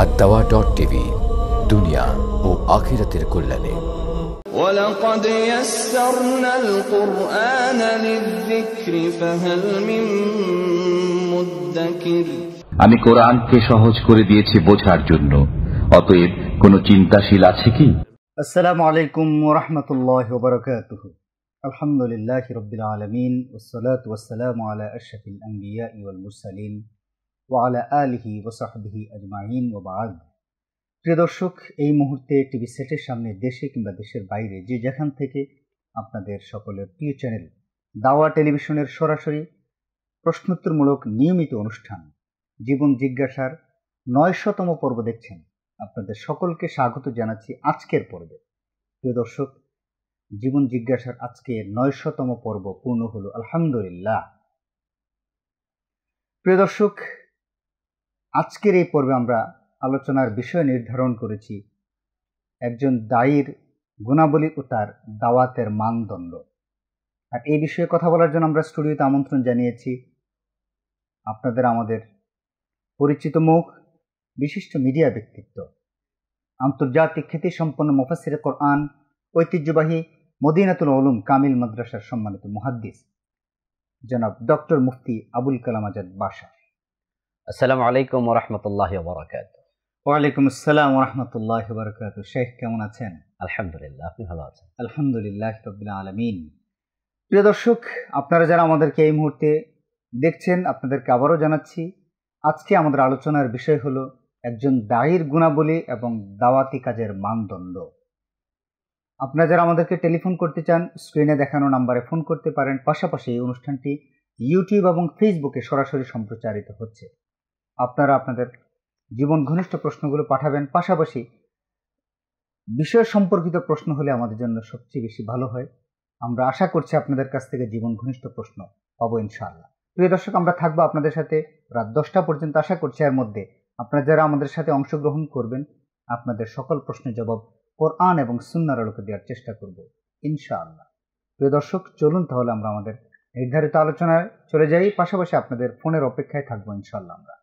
আর দাওয়া ডট দুনিয়া ও আখিরাতের কল্যাণে আমি কোরআনকে সহজ করে দিয়েছি বোঝার জন্য অতএব কোন চিন্তাশীল আছে কি আসসালামু আলাইকুম রহমতুল্লাহ বারকাতুহ আলহামদুলিল্লাহ রবিল আলমিন ওসলাত ওসালাম আলা আশফিল আঙ্গিয়া ইউল মুরসালিন ওয়ালা আলহি ওসাহবিহি আজমাইন ওবাদ প্রিয় দর্শক এই মুহূর্তে টিভি সেটের সামনে দেশে কিংবা দেশের বাইরে যে যেখান থেকে আপনাদের সকলের প্রিয় চ্যানেল দাওয়া টেলিভিশনের সরাসরি প্রশ্নোত্তরমূলক নিয়মিত অনুষ্ঠান জীবন জিজ্ঞাসার নয়শতম পর্ব দেখছেন আপনাদের সকলকে স্বাগত জানাচ্ছি আজকের পর্বে প্রিয় দর্শক জীবন জিজ্ঞাসার আজকে নয়শতম পর্ব পূর্ণ হল আলহামদুলিল্লাহ প্রিয় দর্শক আজকের এই পর্বে আমরা আলোচনার বিষয় নির্ধারণ করেছি একজন দায়ীর গুণাবলী ও তার দাওয়াতের মানদণ্ড আর এই বিষয়ে কথা বলার জন্য আমরা স্টুডিওতে আমন্ত্রণ জানিয়েছি আপনাদের আমাদের পরিচিত মুখ বিশিষ্ট মিডিয়া ব্যক্তিত্ব আন্তর্জাতিক খ্যাতিসম্পন্ন মোফাসির কোরআন ঐতিহ্যবাহী মদিনাতুল ওলুম কামিল মাদ্রাসার সম্মানিত মহাদ্দিস জনাব ডক্টর মুফতি আবুল কালাম আজাদ বাসা আসসালামু আলাইকুম রহমতুল্লাহ বরাকাত ওয়ালাইকুম আসসালাম রহমতুল্লাহ বরকাত শেখ কেমন আছেন আলহামদুলিল্লাহ আপনি ভালো আছেন আলহামদুলিল্লাহ রবিল্লা আলমিন প্রিয় দর্শক আপনারা যারা আমাদেরকে এই মুহূর্তে দেখছেন আপনাদেরকে আবারও জানাচ্ছি আজকে আমাদের আলোচনার বিষয় হলো একজন দায়ের গুণাবলী এবং দাওয়াতি কাজের মানদণ্ড আপনারা যারা আমাদেরকে টেলিফোন করতে চান স্ক্রিনে দেখানো নাম্বারে ফোন করতে পারেন পাশাপাশি এই অনুষ্ঠানটি ইউটিউব এবং ফেসবুকে সরাসরি সম্প্রচারিত হচ্ছে আপনারা আপনাদের জীবন ঘনিষ্ঠ প্রশ্নগুলো পাঠাবেন পাশাপাশি বিষয় সম্পর্কিত প্রশ্ন হলে আমাদের জন্য সবচেয়ে বেশি ভালো হয় আমরা আশা করছি আপনাদের কাছ থেকে জীবন ঘনিষ্ঠ প্রশ্ন পাবো ইনশাআল্লাহ প্রিয় দর্শক আমরা থাকবো আপনাদের সাথে রাত দশটা পর্যন্ত আশা করছি এর মধ্যে আপনারা যারা আমাদের সাথে অংশগ্রহণ করবেন আপনাদের সকল প্রশ্নের জবাব কোরআন এবং সুন্নার আলোকে দেওয়ার চেষ্টা করব ইনশাআল্লাহ প্রিয় দর্শক চলুন তাহলে আমরা আমাদের নির্ধারিত আলোচনায় চলে যাই পাশাপাশি আপনাদের ফোনের অপেক্ষায় থাকবো ইনশাআল্লাহ আমরা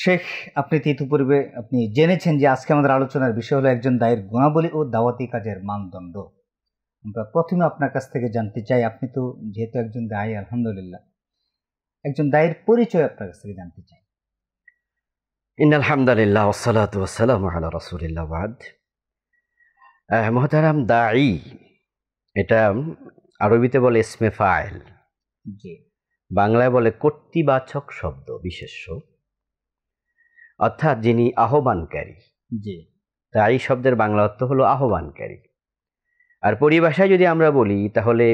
শেখ আপনি তো ইতিপূর্বে আপনি জেনেছেন যে আজকে আমাদের আলোচনার বিষয় হলো একজন দায়ের গুণাবলী ও দাওয়াতি কাজের মানদণ্ড আমরা প্রথমে আপনার কাছ থেকে জানতে চাই আপনি তো যেহেতু একজন দায়ী আলহামদুলিল্লাহ একজন দায়ের পরিচয় আপনার কাছ থেকে জানতে চাই ইনালহামদুলিল্লাহ ওসালাত আল্লাহ রসুলিল্লাবাদ মহতারাম দায়ী এটা আরবিতে বলে ইসমে ফাইল বাংলায় বলে কর্তৃবাচক শব্দ বিশেষ্য অর্থাৎ যিনি আহ্বানকারী জি তাই শব্দের বাংলা অর্থ হলো আহ্বানকারী আর পরিভাষায় যদি আমরা বলি তাহলে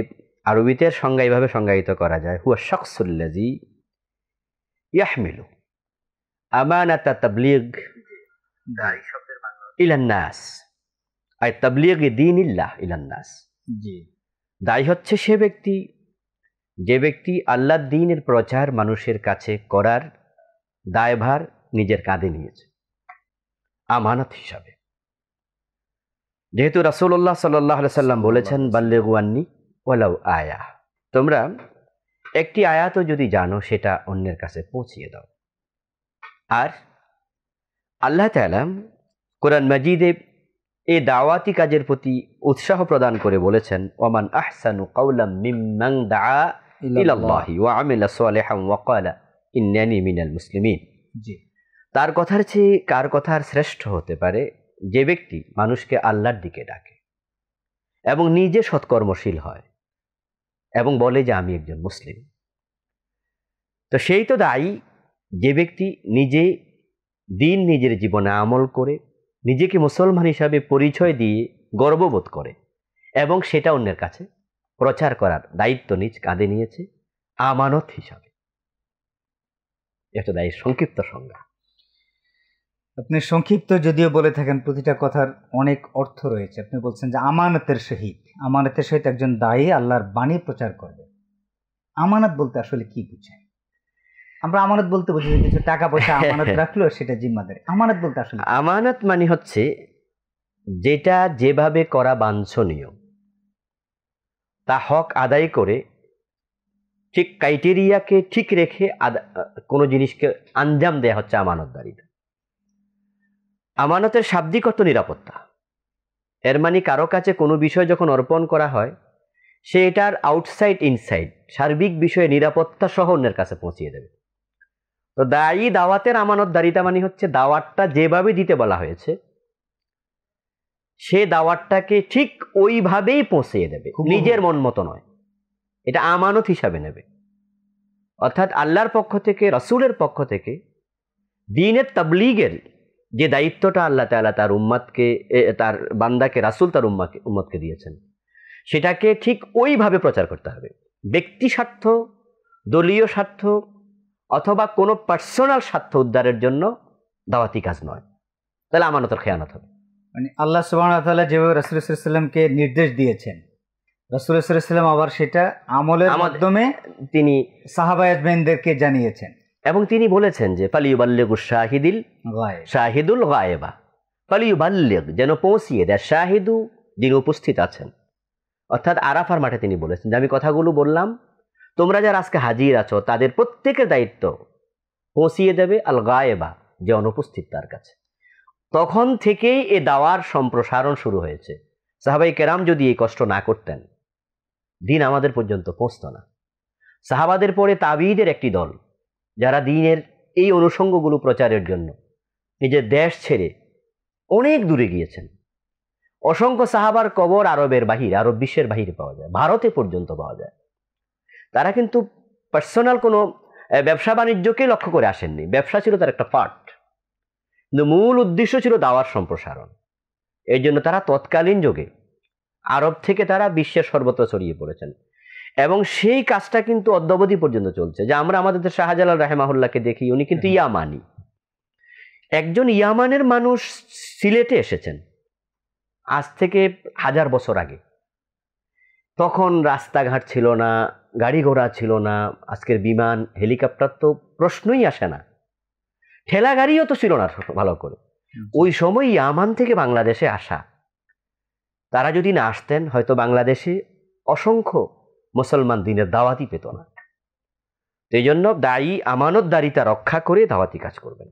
আরবিতে সংজ্ঞা এইভাবে সংজ্ঞায়িত করা যায় হুয়া শখসুল্লাজি ইয়াহমিলু আমানাতা তাবলিগ ইলান্নাস আই তাবলিগ দিন ইল্লাহ ইলান্নাস জি দায়ী হচ্ছে সে ব্যক্তি যে ব্যক্তি আল্লাহ দিনের প্রচার মানুষের কাছে করার দায়ভার নিজের কাঁধে নিয়েছে আমানত হিসাবে যেহেতু রাসুল্লাহ সাল্লাহ সাল্লাম বলেছেন বাল্লে গুয়ান্নি ওলাউ আয়া তোমরা একটি আয়াত যদি জানো সেটা অন্যের কাছে পৌঁছিয়ে দাও আর আল্লাহ তালাম কোরআন মজিদে এ দাওয়াতি কাজের প্রতি উৎসাহ প্রদান করে বলেছেন ওমান আহসানু কাউলাম মুসলিমিন জি তার কথার চেয়ে কার কথার শ্রেষ্ঠ হতে পারে যে ব্যক্তি মানুষকে আল্লাহর দিকে ডাকে এবং নিজে সৎকর্মশীল হয় এবং বলে যে আমি একজন মুসলিম তো সেই তো দায়ী যে ব্যক্তি নিজে দিন নিজের জীবনে আমল করে নিজেকে মুসলমান হিসাবে পরিচয় দিয়ে গর্ববোধ করে এবং সেটা অন্যের কাছে প্রচার করার দায়িত্ব নিজ কাঁধে নিয়েছে আমানত হিসাবে এটা দায়ী সংক্ষিপ্ত সংজ্ঞা আপনি সংক্ষিপ্ত যদিও বলে থাকেন প্রতিটা কথার অনেক অর্থ রয়েছে আপনি বলছেন যে আমানতের সহিত আমানতের সহিত একজন দায়ী আল্লাহর বাণী প্রচার করবে আমানত বলতে আসলে কি বুঝায় আমরা আমানত বলতে বুঝি কিছু টাকা পয়সা আমানত রাখলো সেটা জিম্মাদারি আমানত বলতে আসলে আমানত মানে হচ্ছে যেটা যেভাবে করা বাঞ্ছনীয় তা হক আদায় করে ঠিক ক্রাইটেরিয়াকে ঠিক রেখে কোনো জিনিসকে আঞ্জাম দেয়া হচ্ছে আমানতদারিতা আমানতের শাব্দিক অর্থ নিরাপত্তা এর মানে কারো কাছে কোনো বিষয় যখন অর্পণ করা হয় সে এটার আউটসাইড ইনসাইড সার্বিক বিষয়ে নিরাপত্তা সহ অন্যের কাছে পৌঁছিয়ে দেবে তো দায়ী দাওয়াতের দারিতা মানে হচ্ছে দাওয়াতটা যেভাবে দিতে বলা হয়েছে সে দাওয়াতটাকে ঠিক ওইভাবেই পৌঁছিয়ে দেবে নিজের মন মতো নয় এটা আমানত হিসাবে নেবে অর্থাৎ আল্লাহর পক্ষ থেকে রসুলের পক্ষ থেকে দিনের তাবলিগের যে দায়িত্বটা আল্লাহ তালা তার উম্মাদকে তার বান্দাকে রাসুল তার উম্মাকে উম্মদকে দিয়েছেন সেটাকে ঠিক ওইভাবে প্রচার করতে হবে ব্যক্তি স্বার্থ দলীয় স্বার্থ অথবা কোনো পার্সোনাল স্বার্থ উদ্ধারের জন্য দাওয়াতি কাজ নয় তাহলে আমানতের খেয়ানত হবে মানে আল্লাহ সুবাহতাল্লাহ যেভাবে রসুলামকে নির্দেশ দিয়েছেন রসুলাম আবার সেটা আমলের মাধ্যমে তিনি সাহাবায়াজমেনদেরকে জানিয়েছেন এবং তিনি বলেছেন যে পালিউবাল্লেক শাহিদিল শাহিদুল গায়েবা পালিউবাল্লেক যেন পৌঁছিয়ে দেয় শাহিদু যিনি উপস্থিত আছেন অর্থাৎ আরাফার মাঠে তিনি বলেছেন যে আমি কথাগুলো বললাম তোমরা যারা আজকে হাজির আছো তাদের প্রত্যেকের দায়িত্ব পৌঁছিয়ে দেবে আল গায়েবা যে অনুপস্থিত তার কাছে তখন থেকেই এ দাওয়ার সম্প্রসারণ শুরু হয়েছে সাহাবাই কেরাম যদি এই কষ্ট না করতেন দিন আমাদের পর্যন্ত পৌঁছত না সাহাবাদের পরে তাবিদের একটি দল যারা দিনের এই অনুষঙ্গগুলো প্রচারের জন্য নিজের দেশ ছেড়ে অনেক দূরে গিয়েছেন অসংখ্য সাহাবার কবর আরবের বাহির আরব বিশ্বের বাহিরে পাওয়া যায় ভারতে পর্যন্ত পাওয়া যায় তারা কিন্তু পার্সোনাল কোনো ব্যবসা বাণিজ্যকে লক্ষ্য করে আসেননি ব্যবসা ছিল তার একটা পার্ট কিন্তু মূল উদ্দেশ্য ছিল দাওয়ার সম্প্রসারণ এই জন্য তারা তৎকালীন যুগে আরব থেকে তারা বিশ্বের সর্বত্র ছড়িয়ে পড়েছেন এবং সেই কাজটা কিন্তু অদ্যাবধি পর্যন্ত চলছে যে আমরা আমাদের শাহজালাল রাহেমাহুল্লাহকে দেখি উনি কিন্তু ইয়ামানি একজন ইয়ামানের মানুষ সিলেটে এসেছেন আজ থেকে হাজার বছর আগে তখন রাস্তাঘাট ছিল না গাড়ি ঘোড়া ছিল না আজকের বিমান হেলিকপ্টার তো প্রশ্নই আসে না ঠেলা গাড়িও তো ছিল না ভালো করে ওই সময় ইয়ামান থেকে বাংলাদেশে আসা তারা যদি না আসতেন হয়তো বাংলাদেশে অসংখ্য মুসলমান দিনের দাওয়াতি পেত না এই জন্য দায়ী আমানতদারিতা রক্ষা করে দাওয়াতি কাজ করবেন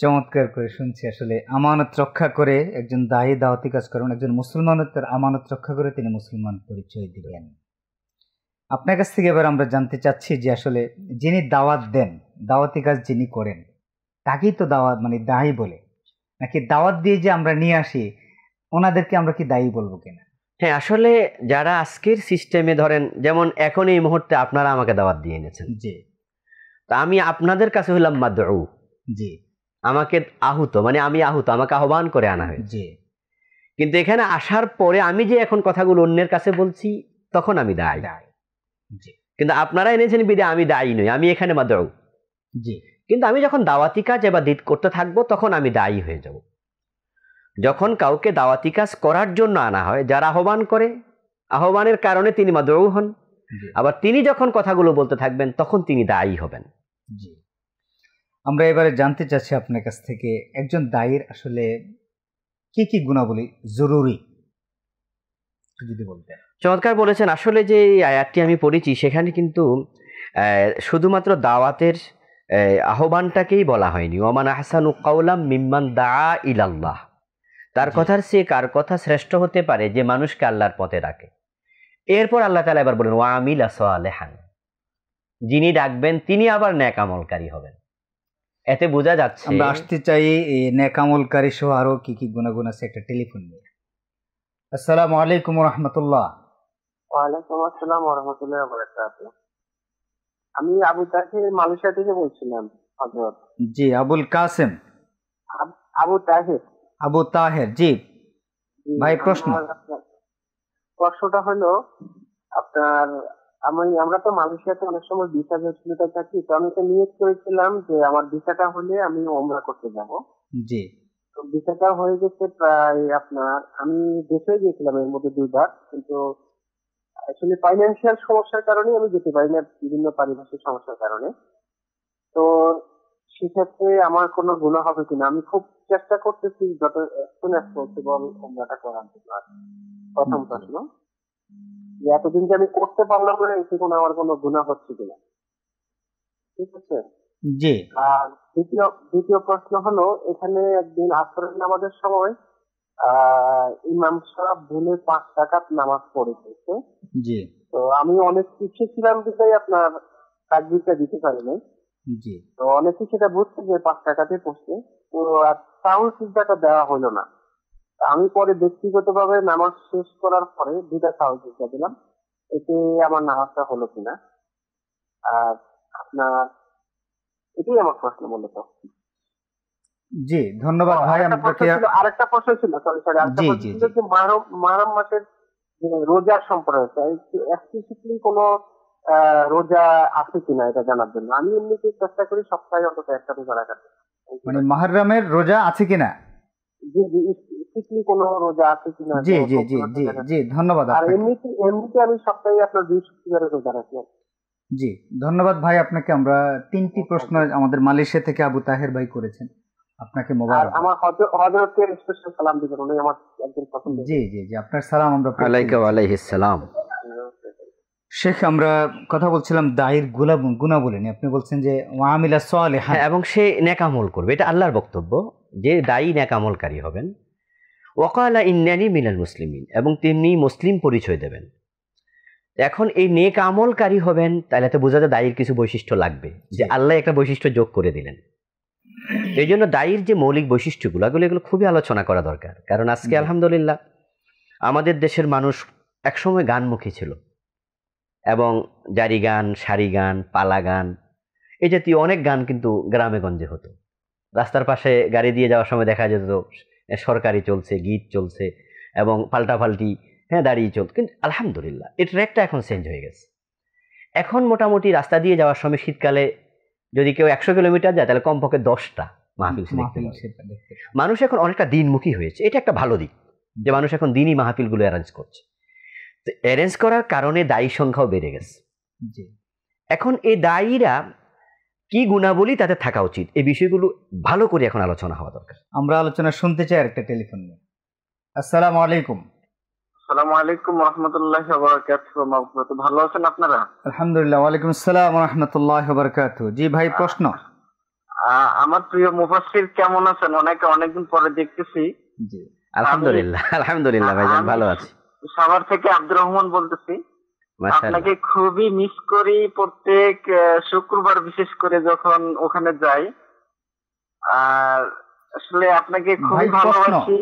চমৎকার করে শুনছি আসলে আমানত রক্ষা করে একজন দায়ী দাওয়াতি কাজ করবেন একজন মুসলমানের তার আমানত রক্ষা করে তিনি মুসলমান পরিচয় দিবেন আপনার কাছ থেকে এবার আমরা জানতে চাচ্ছি যে আসলে যিনি দাওয়াত দেন দাওয়াতি কাজ যিনি করেন তাকেই তো দাওয়াত মানে দায়ী বলে নাকি দাওয়াত দিয়ে যে আমরা নিয়ে আসি ওনাদেরকে আমরা কি দায়ী বলবো কিনা হ্যাঁ আসলে যারা আজকের সিস্টেমে ধরেন যেমন এখন এই মুহূর্তে আপনারা আমাকে দাওয়াত দিয়ে এনেছেন জি তা আমি আপনাদের কাছে হইলাম মাদ্রু জি আমাকে আহুত মানে আমি আহুত আমাকে আহ্বান করে আনা হয়েছে জি কিন্তু এখানে আসার পরে আমি যে এখন কথাগুলো অন্যের কাছে বলছি তখন আমি দায় জি কিন্তু আপনারা এনেছেন বিদে আমি দায়ী নই আমি এখানে মাদ্রু জি কিন্তু আমি যখন দাওয়াতি কাজ এবার দিত করতে থাকবো তখন আমি দায়ী হয়ে যাব যখন কাউকে দাওয়াতি কাজ করার জন্য আনা হয় যারা আহ্বান করে আহ্বানের কারণে তিনি মাদৌ হন আবার তিনি যখন কথাগুলো বলতে থাকবেন তখন তিনি দায়ী হবেন জি আমরা এবারে জানতে চাচ্ছি আপনার কাছ থেকে একজন দায়ের আসলে কি কি গুণাবলী জরুরি যদি বলতে চমৎকার বলেছেন আসলে যে আয়াতটি আমি পড়েছি সেখানে কিন্তু শুধুমাত্র দাওয়াতের আহ্বানটাকেই বলা হয়নি ওমান আহসানু কাউলাম মিম্মান দা ইলাল্লাহ তার কথার সে কার কথা শ্রেষ্ঠ হতে পারে যে মানুষকে আল্লাহর পথে রাখে এরপর আল্লাহ তালা এবার বলেন ওয়ামিল আলেহান যিনি ডাকবেন তিনি আবার ন্যাক আমলকারী হবেন এতে বোঝা যাচ্ছে আমরা আসতে চাই ন্যাক আমলকারী সহ আরও কী কী গুণাগুণ আছে একটা টেলিফোন নিয়ে আসসালামু আলাইকুম রহমতুল্লাহ ওয়ালাইকুম আসসালাম রহমতুল্লাহ আমি আবু তাহির মালয়েশিয়া থেকে বলছিলাম জি আবুল কাসেম আবু তাহির আবু তাহের জি ভাই প্রশ্ন প্রশ্নটা হলো আপনার আমি আমরা তো মালয়েশিয়াতে অনেক সময় ভিসা জটিলতা থাকি তো আমি তো নিয়োগ করেছিলাম যে আমার ভিসাটা হলে আমি ওমরা করতে যাব জি তো ভিসাটা হয়ে গেছে প্রায় আপনার আমি দেশে গিয়েছিলাম এর মধ্যে দুইবার কিন্তু আসলে ফাইন্যান্সিয়াল সমস্যার কারণে আমি যেতে পারি না বিভিন্ন পারিভাষিক সমস্যার কারণে তো সেক্ষেত্রে আমার কোনো গুণা হবে কিনা আমি খুব চেষ্টা করতেছি যত পসিবল উমরাটা করার জন্য প্রথম প্রশ্ন যে এতদিন যে আমি করতে পারলাম না এতে কোনো আমার কোনো গুণা হচ্ছে কিনা ঠিক আছে জি আর দ্বিতীয় দ্বিতীয় প্রশ্ন হলো এখানে একদিন আসরের নামাজের সময় ইমাম সাহেব ভুলে পাঁচ টাকাত নামাজ পড়েছে জি তো আমি অনেক কিছু ছিলাম বিধায় আপনার তাকবিরটা দিতে পারি নাই তো অনেকে সেটা বুঝছে যে পাঁচ টাকাতে পড়ছে তো আর সাউন্ড চিন্তাটা দেওয়া হলো না আমি পরে ভাবে নামাজ শেষ করার পরে দুটা সাউন্ড চিন্তা দিলাম এতে আমার নামাজটা হলো কিনা আর আপনার এটাই আমার প্রশ্ন মূলত জি ধন্যবাদ ভাই আমি আরেকটা প্রশ্ন ছিল সরি সরি আরেকটা প্রশ্ন ছিল যে মাহরম মাসের রোজার সম্পর্কে কোনো রোজা আছে কিনা এটা জানার জন্য আমি এমনিতে চেষ্টা করি সপ্তাহে অন্তত একটা রোজা রাখার মানে মাহরামের রোজা আছে কিনা জি জি রোজা আছে কিনা জি জি জি জি জি ধন্যবাদ আর এমনিতে এমনিতে আমি সপ্তাহে আপনার দুই রোজা রাখি জি ধন্যবাদ ভাই আপনাকে আমরা তিনটি প্রশ্ন আমাদের মালয়েশিয়া থেকে আবু তাহের ভাই করেছেন আপনাকে মোবারক আমার হযরতকে স্পেশাল সালাম দিবেন উনি আমার একজন পছন্দ জি জি জি আপনার সালাম আমরা আলাইহিস সালাম শেখ আমরা কথা বলছিলাম দায়ের গুলা গুণাবলী আপনি বলছেন যে ওয়ামিলা সোয়ালে হ্যাঁ এবং সে নেকামল করবে এটা আল্লাহর বক্তব্য যে দায়ী নেকামলকারী হবেন ওকালা ইন্নানি মিনাল মুসলিমিন এবং তেমনি মুসলিম পরিচয় দেবেন এখন এই নেক আমলকারী হবেন তাহলে তো বোঝা যায় দায়ের কিছু বৈশিষ্ট্য লাগবে যে আল্লাহ একটা বৈশিষ্ট্য যোগ করে দিলেন এই জন্য দায়ের যে মৌলিক বৈশিষ্ট্যগুলো এগুলো এগুলো খুবই আলোচনা করা দরকার কারণ আজকে আলহামদুলিল্লাহ আমাদের দেশের মানুষ একসময় গানমুখী ছিল এবং জারি গান সারি গান পালা গান এ জাতীয় অনেক গান কিন্তু গ্রামে গঞ্জে হতো রাস্তার পাশে গাড়ি দিয়ে যাওয়ার সময় দেখা যেত সরকারি চলছে গীত চলছে এবং পাল্টাপাল্টি হ্যাঁ দাঁড়িয়ে চলত কিন্তু আলহামদুলিল্লাহ এ ট্র্যাকটা এখন চেঞ্জ হয়ে গেছে এখন মোটামুটি রাস্তা দিয়ে যাওয়ার সময় শীতকালে যদি কেউ একশো কিলোমিটার যায় তাহলে কমপক্ষে দশটা মাহফিল মানুষ এখন অনেকটা দিনমুখী হয়েছে এটা একটা ভালো দিক যে মানুষ এখন দিনই মাহফিলগুলো অ্যারেঞ্জ করছে অ্যারেঞ্জ করার কারণে দায়ী সংখ্যাও বেড়ে গেছে এখন এই দায়ীরা কি গুণাবলী তাতে থাকা উচিত এই বিষয়গুলো ভালো করে এখন আলোচনা হওয়া দরকার আমরা আলোচনা শুনতে চাই একটা টেলিফোন নিয়ে আসসালামু আলাইকুম আসসালামু আলাইকুম রাহমাতুল্লাহি ওয়া ভালো আছেন আপনারা আলহামদুলিল্লাহ ওয়া আলাইকুম আসসালাম ওয়া রাহমাতুল্লাহি জি ভাই প্রশ্ন আমার প্রিয় মুফাসসির কেমন আছেন অনেকে অনেকদিন পরে দেখতেছি জি আলহামদুলিল্লাহ আলহামদুলিল্লাহ ভাই ভালো আছি সাভার থেকে আব্দুর রহমান বলতেছি আপনাকে খুবই মিস করি প্রত্যেক শুক্রবার বিশেষ করে যখন ওখানে যাই আর আসলে আপনাকে খুবই ভালোবাসি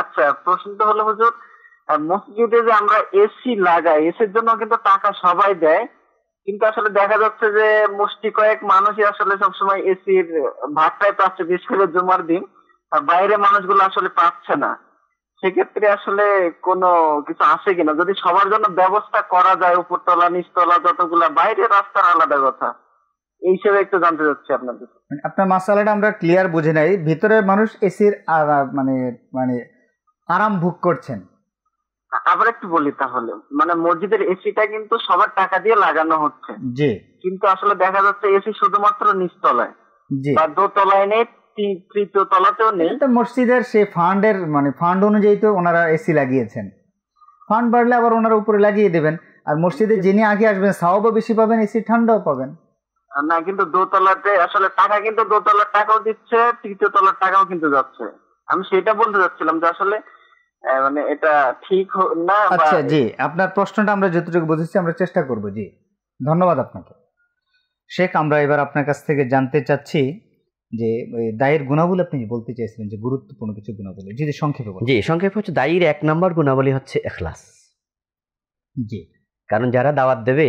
আচ্ছা প্রশ্নটা হলো হুজুর মসজিদে যে আমরা এসি লাগাই এসির জন্য কিন্তু টাকা সবাই দেয় কিন্তু আসলে দেখা যাচ্ছে যে মুষ্টি কয়েক মানুষই আসলে সবসময় এসির ভাতটাই পাচ্ছে বিশেষ করে জুমার দিন আর বাইরে মানুষগুলো আসলে পাচ্ছে না সেক্ষেত্রে আসলে কোন কিছু আছে কিনা যদি সবার জন্য ব্যবস্থা করা যায় উপরতলা নিচতলা যতগুলা বাইরে রাস্তার আলাদা কথা এই হিসেবে একটু জানতে চাচ্ছি আপনাদের মানে আপনার মাসালাটা আমরা ক্লিয়ার বুঝে নাই মানুষ এসির মানে মানে আরাম ভোগ করছেন আবার একটু বলি তাহলে মানে মসজিদের এসিটা কিন্তু সবার টাকা দিয়ে লাগানো হচ্ছে জি কিন্তু আসলে দেখা যাচ্ছে এসি শুধুমাত্র নিচতলায় বা দোতলায় নেই তৃতীয় তলাতেও নেই মসজিদের সেই ফান্ডের মানে ফান্ড অনুযায়ী তো ওনারা এসি লাগিয়েছেন ফান্ড বাড়লে আবার ওনারা উপরে লাগিয়ে দেবেন আর মসজিদে যিনি আগে আসবেন সাওবা বেশি পাবেন এসি ঠান্ডাও পাবেন না কিন্তু দোতলাতে আসলে টাকা কিন্তু দোতলার টাকাও দিচ্ছে তৃতীয় তলার টাকাও কিন্তু যাচ্ছে আমি সেটা বলতে যাচ্ছিলাম যে আসলে মানে এটা ঠিক না আচ্ছা জি আপনার প্রশ্নটা আমরা যতটুকু বুঝেছি আমরা চেষ্টা করব জি ধন্যবাদ আপনাকে শেখ আমরা এবার আপনার কাছ থেকে জানতে চাচ্ছি যে দায়ের গুণাবলী আপনি বলতে চাইছিলেন যে গুরুত্বপূর্ণ কিছু গুণাবলী যদি সংক্ষেপে জি সংক্ষেপে হচ্ছে দায়ের এক নম্বর গুণাবলী হচ্ছে এখলাস জি কারণ যারা দাওয়াত দেবে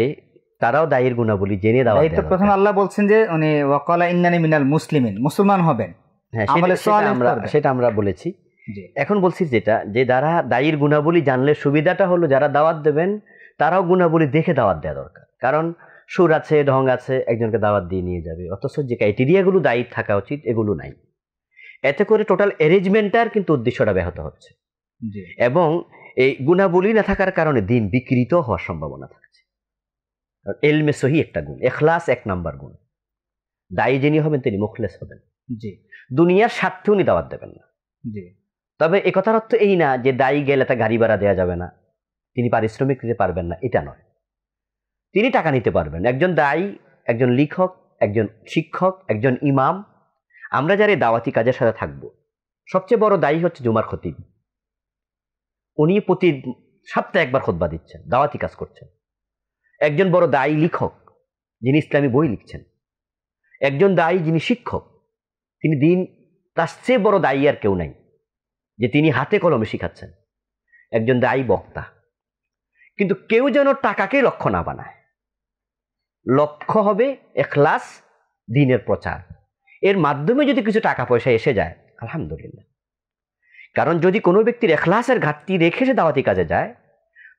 তারাও দায়ের গুণাবলী জেনে দাওয়াত দেয় তো প্রথম আল্লাহ বলছেন যে উনি ওয়াকালা ইন্নানি মিনাল মুসলিমিন মুসলমান হবেন হ্যাঁ সেটা আমরা সেটা আমরা বলেছি এখন বলছি যেটা যে যারা দায়ের গুণাবলী জানলে সুবিধাটা হলো যারা দাওয়াত দেবেন তারাও গুণাবলী দেখে দাওয়াত দেওয়া দরকার কারণ সুর আছে ঢং আছে একজনকে দাওয়াত দিয়ে নিয়ে যাবে অথচ যে ক্রাইটেরিয়াগুলো দায়ী থাকা উচিত এগুলো নাই এতে করে টোটাল অ্যারেঞ্জমেন্টটার কিন্তু উদ্দেশ্যটা ব্যাহত হচ্ছে এবং এই গুণাবলী না থাকার কারণে দিন বিকৃত হওয়ার সম্ভাবনা থাকছে এলমে সহি একটা গুণ এখলাস এক নাম্বার গুণ দায়ী যিনি হবেন তিনি মুখলেস হবেন জি দুনিয়ার স্বার্থে উনি দাওয়াত দেবেন না জি তবে একথার অর্থ এই না যে দায়ী গেলে তা গাড়ি ভাড়া দেওয়া যাবে না তিনি পারিশ্রমিক দিতে পারবেন না এটা নয় তিনি টাকা নিতে পারবেন একজন দায়ী একজন লিখক একজন শিক্ষক একজন ইমাম আমরা যারা দাওয়াতি কাজের সাথে থাকব সবচেয়ে বড় দায়ী হচ্ছে জুমার খতিব উনি প্রতি সপ্তাহে একবার খোদবা দিচ্ছেন দাওয়াতি কাজ করছেন একজন বড় দায়ী লিখক যিনি ইসলামী বই লিখছেন একজন দায়ী যিনি শিক্ষক তিনি দিন তার চেয়ে বড় দায়ী আর কেউ নাই যে তিনি হাতে কলমে শিখাচ্ছেন একজন দায়ী বক্তা কিন্তু কেউ যেন টাকাকে লক্ষ্য না বানায় লক্ষ্য হবে এখলাস দিনের প্রচার এর মাধ্যমে যদি কিছু টাকা পয়সা এসে যায় আলহামদুলিল্লাহ কারণ যদি কোনো ব্যক্তির এখলাসের ঘাটতি রেখে সে দাওয়াতি কাজে যায়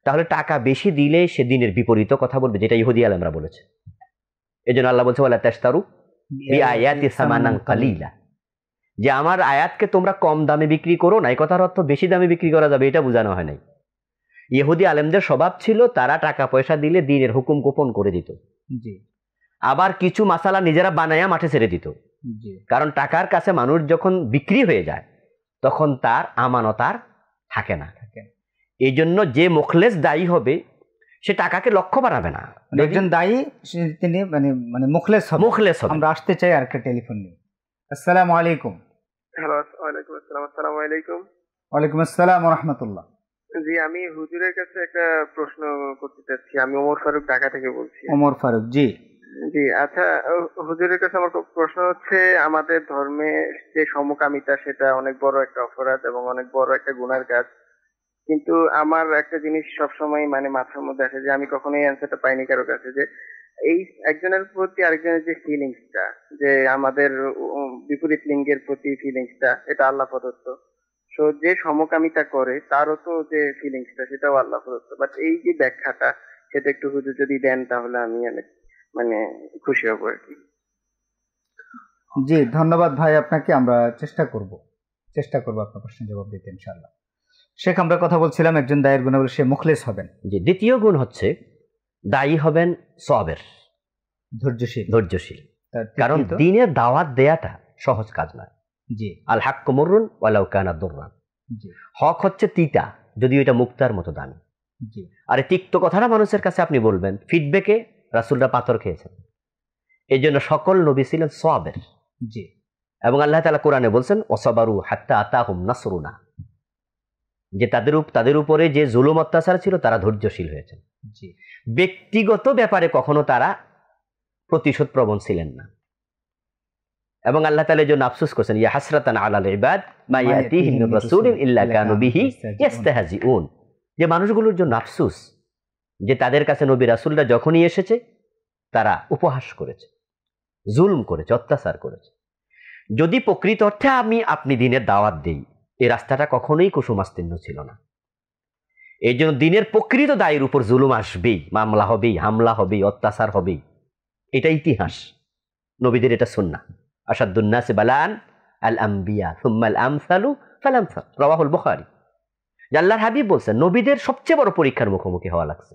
তাহলে টাকা বেশি দিলে সে দিনের বিপরীত কথা বলবে যেটা ইহুদি আলমরা বলেছে এই জন্য আল্লাহ বলছে বলে কালিলা যে আমার আয়াতকে তোমরা কম দামে বিক্রি করো না এই কথার অর্থ বেশি দামে বিক্রি করা যাবে এটা বোঝানো হয় নাই ইহুদি আলেমদের স্বভাব ছিল তারা টাকা পয়সা দিলে দিনের হুকুম গোপন করে দিত জি আবার কিছু মাসালা নিজেরা বানাইয়া মাঠে ছেড়ে দিত কারণ টাকার কাছে মানুষ যখন বিক্রি হয়ে যায় তখন তার আমানতার থাকে না এই জন্য যে মুখলেশ দায়ী হবে সে টাকাকে লক্ষ্য বানাবে না মানে একজন দায়ী তিনি মানে মানে মুখলেস হবে মুখলেস হবে আমরা আসতে চাই আর একটা টেলিফোন নিয়ে আসসালামু আলাইকুম হ্যালো ওয়ালাইকুম আসসালাম আসসালামু আলাইকুম ওয়ালাইকুম আসসালাম রাহমাতুল্লাহ জি আমি হুজুরের কাছে একটা প্রশ্ন করতে চাচ্ছি আমি ওমর ফারুক ঢাকা থেকে বলছি ওমর ফারুক জি জি আচ্ছা হুজুরের কাছে আমার প্রশ্ন হচ্ছে আমাদের ধর্মে যে সমকামিতা সেটা অনেক বড় একটা অপরাধ এবং অনেক বড় একটা গুনার কাজ কিন্তু আমার একটা জিনিস সবসময় মানে মাথার মধ্যে আসে যে আমি কখনো এই অ্যান্সারটা পাইনি কারো কাছে যে এই একজনের প্রতি আরেকজনের যে ফিলিংসটা যে আমাদের বিপরীত লিঙ্গের প্রতি ফিলিংসটা এটা আল্লাহ প্রদত্ত তো যে সমকামিতা করে তারও তো যে ফিলিংসটা সেটাও আল্লাহ প্রদত্ত বাট এই যে ব্যাখ্যাটা সেটা একটু হুজুর যদি দেন তাহলে আমি অনেক মানে খুশি হব আর কি জি ধন্যবাদ ভাই আপনাকে আমরা চেষ্টা করব চেষ্টা করব আপনার প্রশ্নের জবাব দিতে ইনশাআল্লাহ শেখ আমরা কথা বলছিলাম একজন দায়ের গুণাবলী সে মুখলেস হবেন যে দ্বিতীয় গুণ হচ্ছে দায়ী হবেন সবের ধৈর্যশীল ধৈর্যশীল কারণ দিনের দাওয়াত দেয়াটা সহজ কাজ নয় জি আল হাক্কমরুন ওয়ালাউকানা দুর্রান হক হচ্ছে তিতা যদিও এটা মুক্তার মতো দামি আর তিক্ত কথা না মানুষের কাছে আপনি বলবেন ফিডব্যাকে রাসুলরা পাথর খেয়েছেন এই জন্য সকল নবী ছিলেন সবের জি এবং আল্লাহ তালা কোরআনে বলছেন অসবারু হাত্তা আতা হুম নাসরুনা যে তাদের তাদের উপরে যে জুলুম অত্যাচার ছিল তারা ধৈর্যশীল হয়েছেন ব্যক্তিগত ব্যাপারে কখনো তারা প্রতিশোধ প্রবণ ছিলেন না এবং আল্লাহ তালা জন্য আফসুস করছেন ইয়া হাসরাতান আলাল ইবাদ মা ইয়াতিহিম মির রাসূলিন ইল্লা কানু বিহি ইয়াস্তাহজিউন যে মানুষগুলোর জন্য আফসুস যে তাদের কাছে নবী রাসূলরা যখনই এসেছে তারা উপহাস করেছে জুলম করেছে অত্যাচার করেছে যদি প্রকৃত অর্থে আমি আপনি দিনের দাওয়াত দিই এই রাস্তাটা কখনোই কুসুমাস্তীর্ণ ছিল না এই জন্য দিনের প্রকৃত দায়ের উপর জুলুম আসবেই মামলা হবেই হামলা হবেই অত্যাচার হবেই এটা ইতিহাস নবীদের এটা সুন্না আসাদুন্নাসে বালান আল আম্বিয়া সুম্মাল আমসালু ফালামসাল রওয়াহুল বখারি জাল্লার হাবিব বলছেন নবীদের সবচেয়ে বড় পরীক্ষার মুখোমুখি হওয়া লাগছে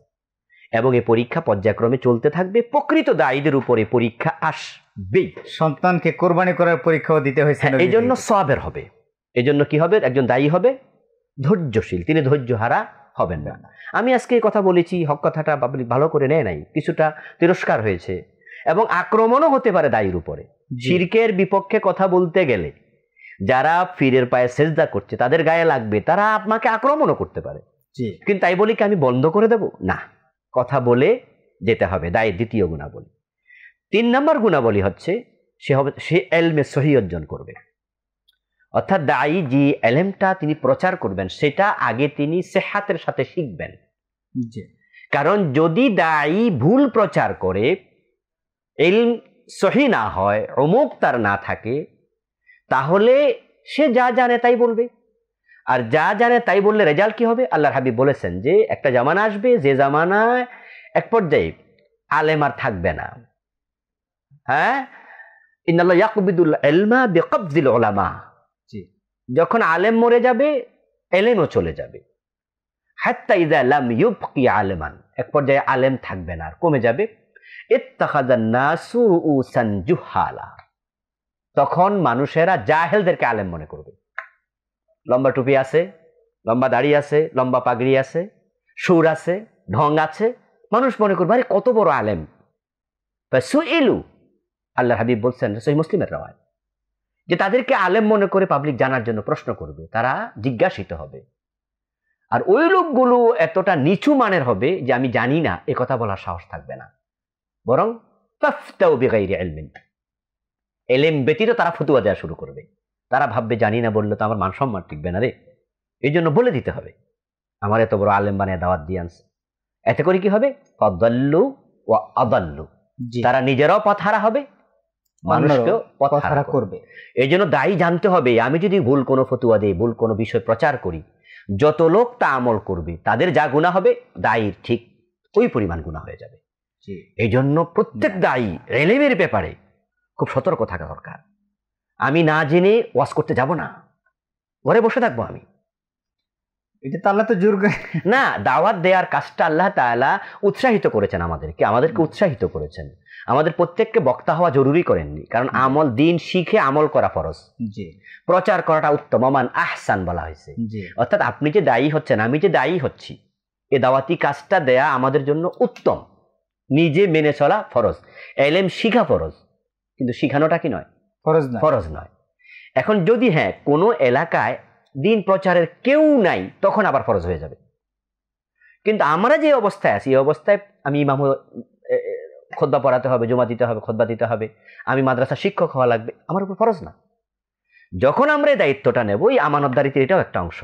এবং এই পরীক্ষা পর্যায়ক্রমে চলতে থাকবে প্রকৃত দায়ীদের উপরে পরীক্ষা আসবেই সন্তানকে কোরবানি করার পরীক্ষাও দিতে হয়েছে এই জন্য সবের হবে এই জন্য কি হবে একজন দায়ী হবে ধৈর্যশীল তিনি ধৈর্য হারা হবেন না আমি আজকে এই কথা বলেছি হক কথাটা ভালো করে নেয় নাই কিছুটা তিরস্কার হয়েছে এবং আক্রমণও হতে পারে দায়ীর উপরে শিরকের বিপক্ষে কথা বলতে গেলে যারা ফিরের পায়ে সেজদা করছে তাদের গায়ে লাগবে তারা আপনাকে আক্রমণও করতে পারে কিন্তু তাই বলি কি আমি বন্ধ করে দেব না কথা বলে যেতে হবে দায় দ্বিতীয় গুণাবলী তিন নম্বর গুণাবলী হচ্ছে সে হবে সে এলমে সহি অর্জন করবে অর্থাৎ দায়ী যে এলেমটা তিনি প্রচার করবেন সেটা আগে তিনি সেহাতের সাথে শিখবেন কারণ যদি দায়ী ভুল প্রচার করে এলম সহি না হয় অমুক তার না থাকে তাহলে সে যা জানে তাই বলবে আর যা জানে তাই বললে রেজাল্ট কি হবে আল্লাহ হাবিব বলেছেন যে একটা জামানা আসবে যে জামানায় এক পর্যায়ে আলেম আর থাকবে না হ্যাঁ ইন্দাল্লাহ ইয়াকুবিদুল এলমা বেকবদিল ওলামা যখন আলেম মরে যাবে এলেমও চলে যাবে হাত্তা ইদা আলাম ইউফ কি আলেমান এক পর্যায়ে আলেম থাকবে না আর কমে যাবে তখন মানুষেরা জাহেলদেরকে আলেম মনে করবে লম্বা টুপি আছে লম্বা দাড়ি আছে লম্বা পাগড়ি আছে সুর আছে ঢং আছে মানুষ মনে করবে আরে কত বড় আলেম সু এলু আল্লাহ হাবিব বলছেন সেই মুসলিমের রায় যে তাদেরকে আলেম মনে করে পাবলিক জানার জন্য প্রশ্ন করবে তারা জিজ্ঞাসিত হবে আর ওই লোকগুলো এতটা নিচু মানের হবে যে আমি জানি না এ কথা বলার সাহস থাকবে না বরং তাফতাও বেগাই এলমেন এলেম ব্যতীত তারা ফতুয়া দেওয়া শুরু করবে তারা ভাববে জানি না বললে তো আমার মান সম্মান টিকবে না রে এই জন্য বলে দিতে হবে আমার এত বড় আলেম বানিয়ে দাওয়াত দিয়ে আনছে এতে করে কি হবে অদল্লু ও আদল্লু তারা নিজেরাও পথহারা হবে মানুষকেও হারা করবে এই জন্য দায়ী জানতে হবে আমি যদি ভুল কোনো ফতুয়া দিই ভুল কোনো বিষয় প্রচার করি যত লোক তা আমল করবে তাদের যা গুণা হবে দায়ীর ঠিক ওই পরিমাণ গুণা হয়ে যাবে এই জন্য প্রত্যেক দায়ী রেলেমের ব্যাপারে খুব সতর্ক থাকা দরকার আমি না জেনে ওয়াশ করতে যাব না ঘরে বসে থাকবো আমি এটা তো আল্লাহ তো জোর না দাওয়াত দেওয়ার কাজটা আল্লাহ তালা উৎসাহিত করেছেন আমাদেরকে আমাদেরকে উৎসাহিত করেছেন আমাদের প্রত্যেককে বক্তা হওয়া জরুরি করেননি কারণ আমল দিন শিখে আমল করা ফরজ প্রচার করাটা উত্তম অমান আহসান বলা হয়েছে অর্থাৎ আপনি যে দায়ী হচ্ছেন আমি যে দায়ী হচ্ছি এ দাওয়াতি কাজটা দেয়া আমাদের জন্য উত্তম নিজে মেনে চলা ফরজ এলেম শিখা ফরজ কিন্তু শিখানোটা কি নয় ফরজ না ফরজ নয় এখন যদি হ্যাঁ কোনো এলাকায় দিন প্রচারের কেউ নাই তখন আবার ফরজ হয়ে যাবে কিন্তু আমরা যে অবস্থায় আছি এই অবস্থায় আমি ইমাম খোদ্া পড়াতে হবে জমা দিতে হবে খোদ্া দিতে হবে আমি মাদ্রাসা শিক্ষক হওয়া লাগবে আমার উপর ফরজ না যখন আমরা এই দায়িত্বটা নেব এই আমানতদারিতে এটাও একটা অংশ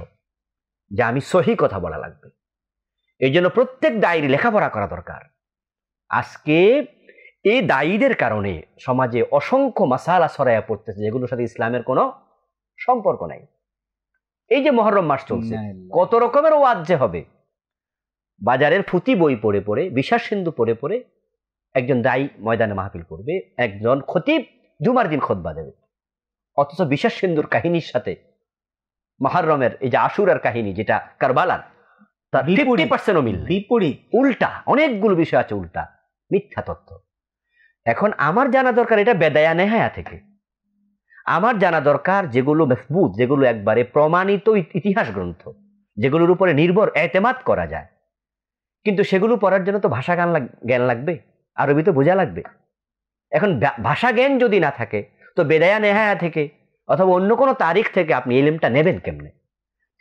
যে আমি সহি কথা বলা লাগবে এই জন্য প্রত্যেক ডায়েরি লেখাপড়া করা দরকার আজকে এই দায়ীদের কারণে সমাজে অসংখ্য মাসালা সরাইয়া পড়তেছে যেগুলোর সাথে ইসলামের কোনো সম্পর্ক নাই এই যে মহরম মাস চলছে কত রকমের ওয়াজ যে হবে বাজারের ফুতি বই পড়ে পড়ে বিশ্বাস সিন্ধু পড়ে পড়ে একজন দায়ী ময়দানে মাহফিল করবে একজন খতিব জুমার দিন খোদবা দেবে অথচ বিশ্বাস সিন্ধুর কাহিনীর সাথে মহারমের এই যে আশুরার কাহিনী যেটা কারবালার তার ফিফটি পার্সেন্ট মিল বিপরীত উল্টা অনেকগুলো বিষয় আছে উল্টা মিথ্যা তথ্য এখন আমার জানা দরকার এটা বেদায়া নেহায়া থেকে আমার জানা দরকার যেগুলো মেসবুত যেগুলো একবারে প্রমাণিত ইতিহাস গ্রন্থ যেগুলোর উপরে নির্ভর এতেমাত করা যায় কিন্তু সেগুলো পড়ার জন্য তো ভাষা গান জ্ঞান লাগবে আরবি তো বোঝা লাগবে এখন ভাষা জ্ঞান যদি না থাকে তো বেদায়া নেহায়া থেকে অথবা অন্য কোনো তারিখ থেকে আপনি এলেমটা নেবেন কেমনে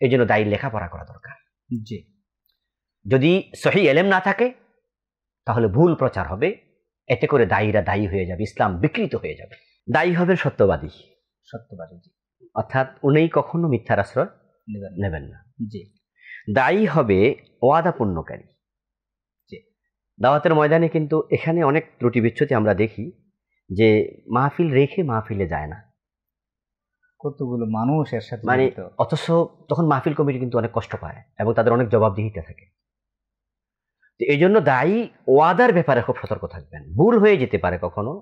এই জন্য দায়ী লেখাপড়া করা দরকার যদি সহি এলেম না থাকে তাহলে ভুল প্রচার হবে এতে করে দায়ীরা দায়ী হয়ে যাবে ইসলাম বিকৃত হয়ে যাবে দায়ী হবে সত্যবাদী সত্যবাদী অর্থাৎ উনি কখনো মিথ্যার আশ্রয় নেবেন না জি দায়ী হবে ওয়াদাপূর্ণকারী দাওয়াতের ময়দানে কিন্তু এখানে অনেক ত্রুটি বিচ্ছুতি আমরা দেখি যে মাহফিল রেখে মাহফিলে যায় না কতগুলো মানুষ এর সাথে মানে অথচ তখন মাহফিল কমিটি কিন্তু অনেক কষ্ট পায় এবং তাদের অনেক জবাবদিহিতে থাকে তো এই জন্য দায়ী ওয়াদার ব্যাপারে খুব সতর্ক থাকবেন ভুল হয়ে যেতে পারে কখনো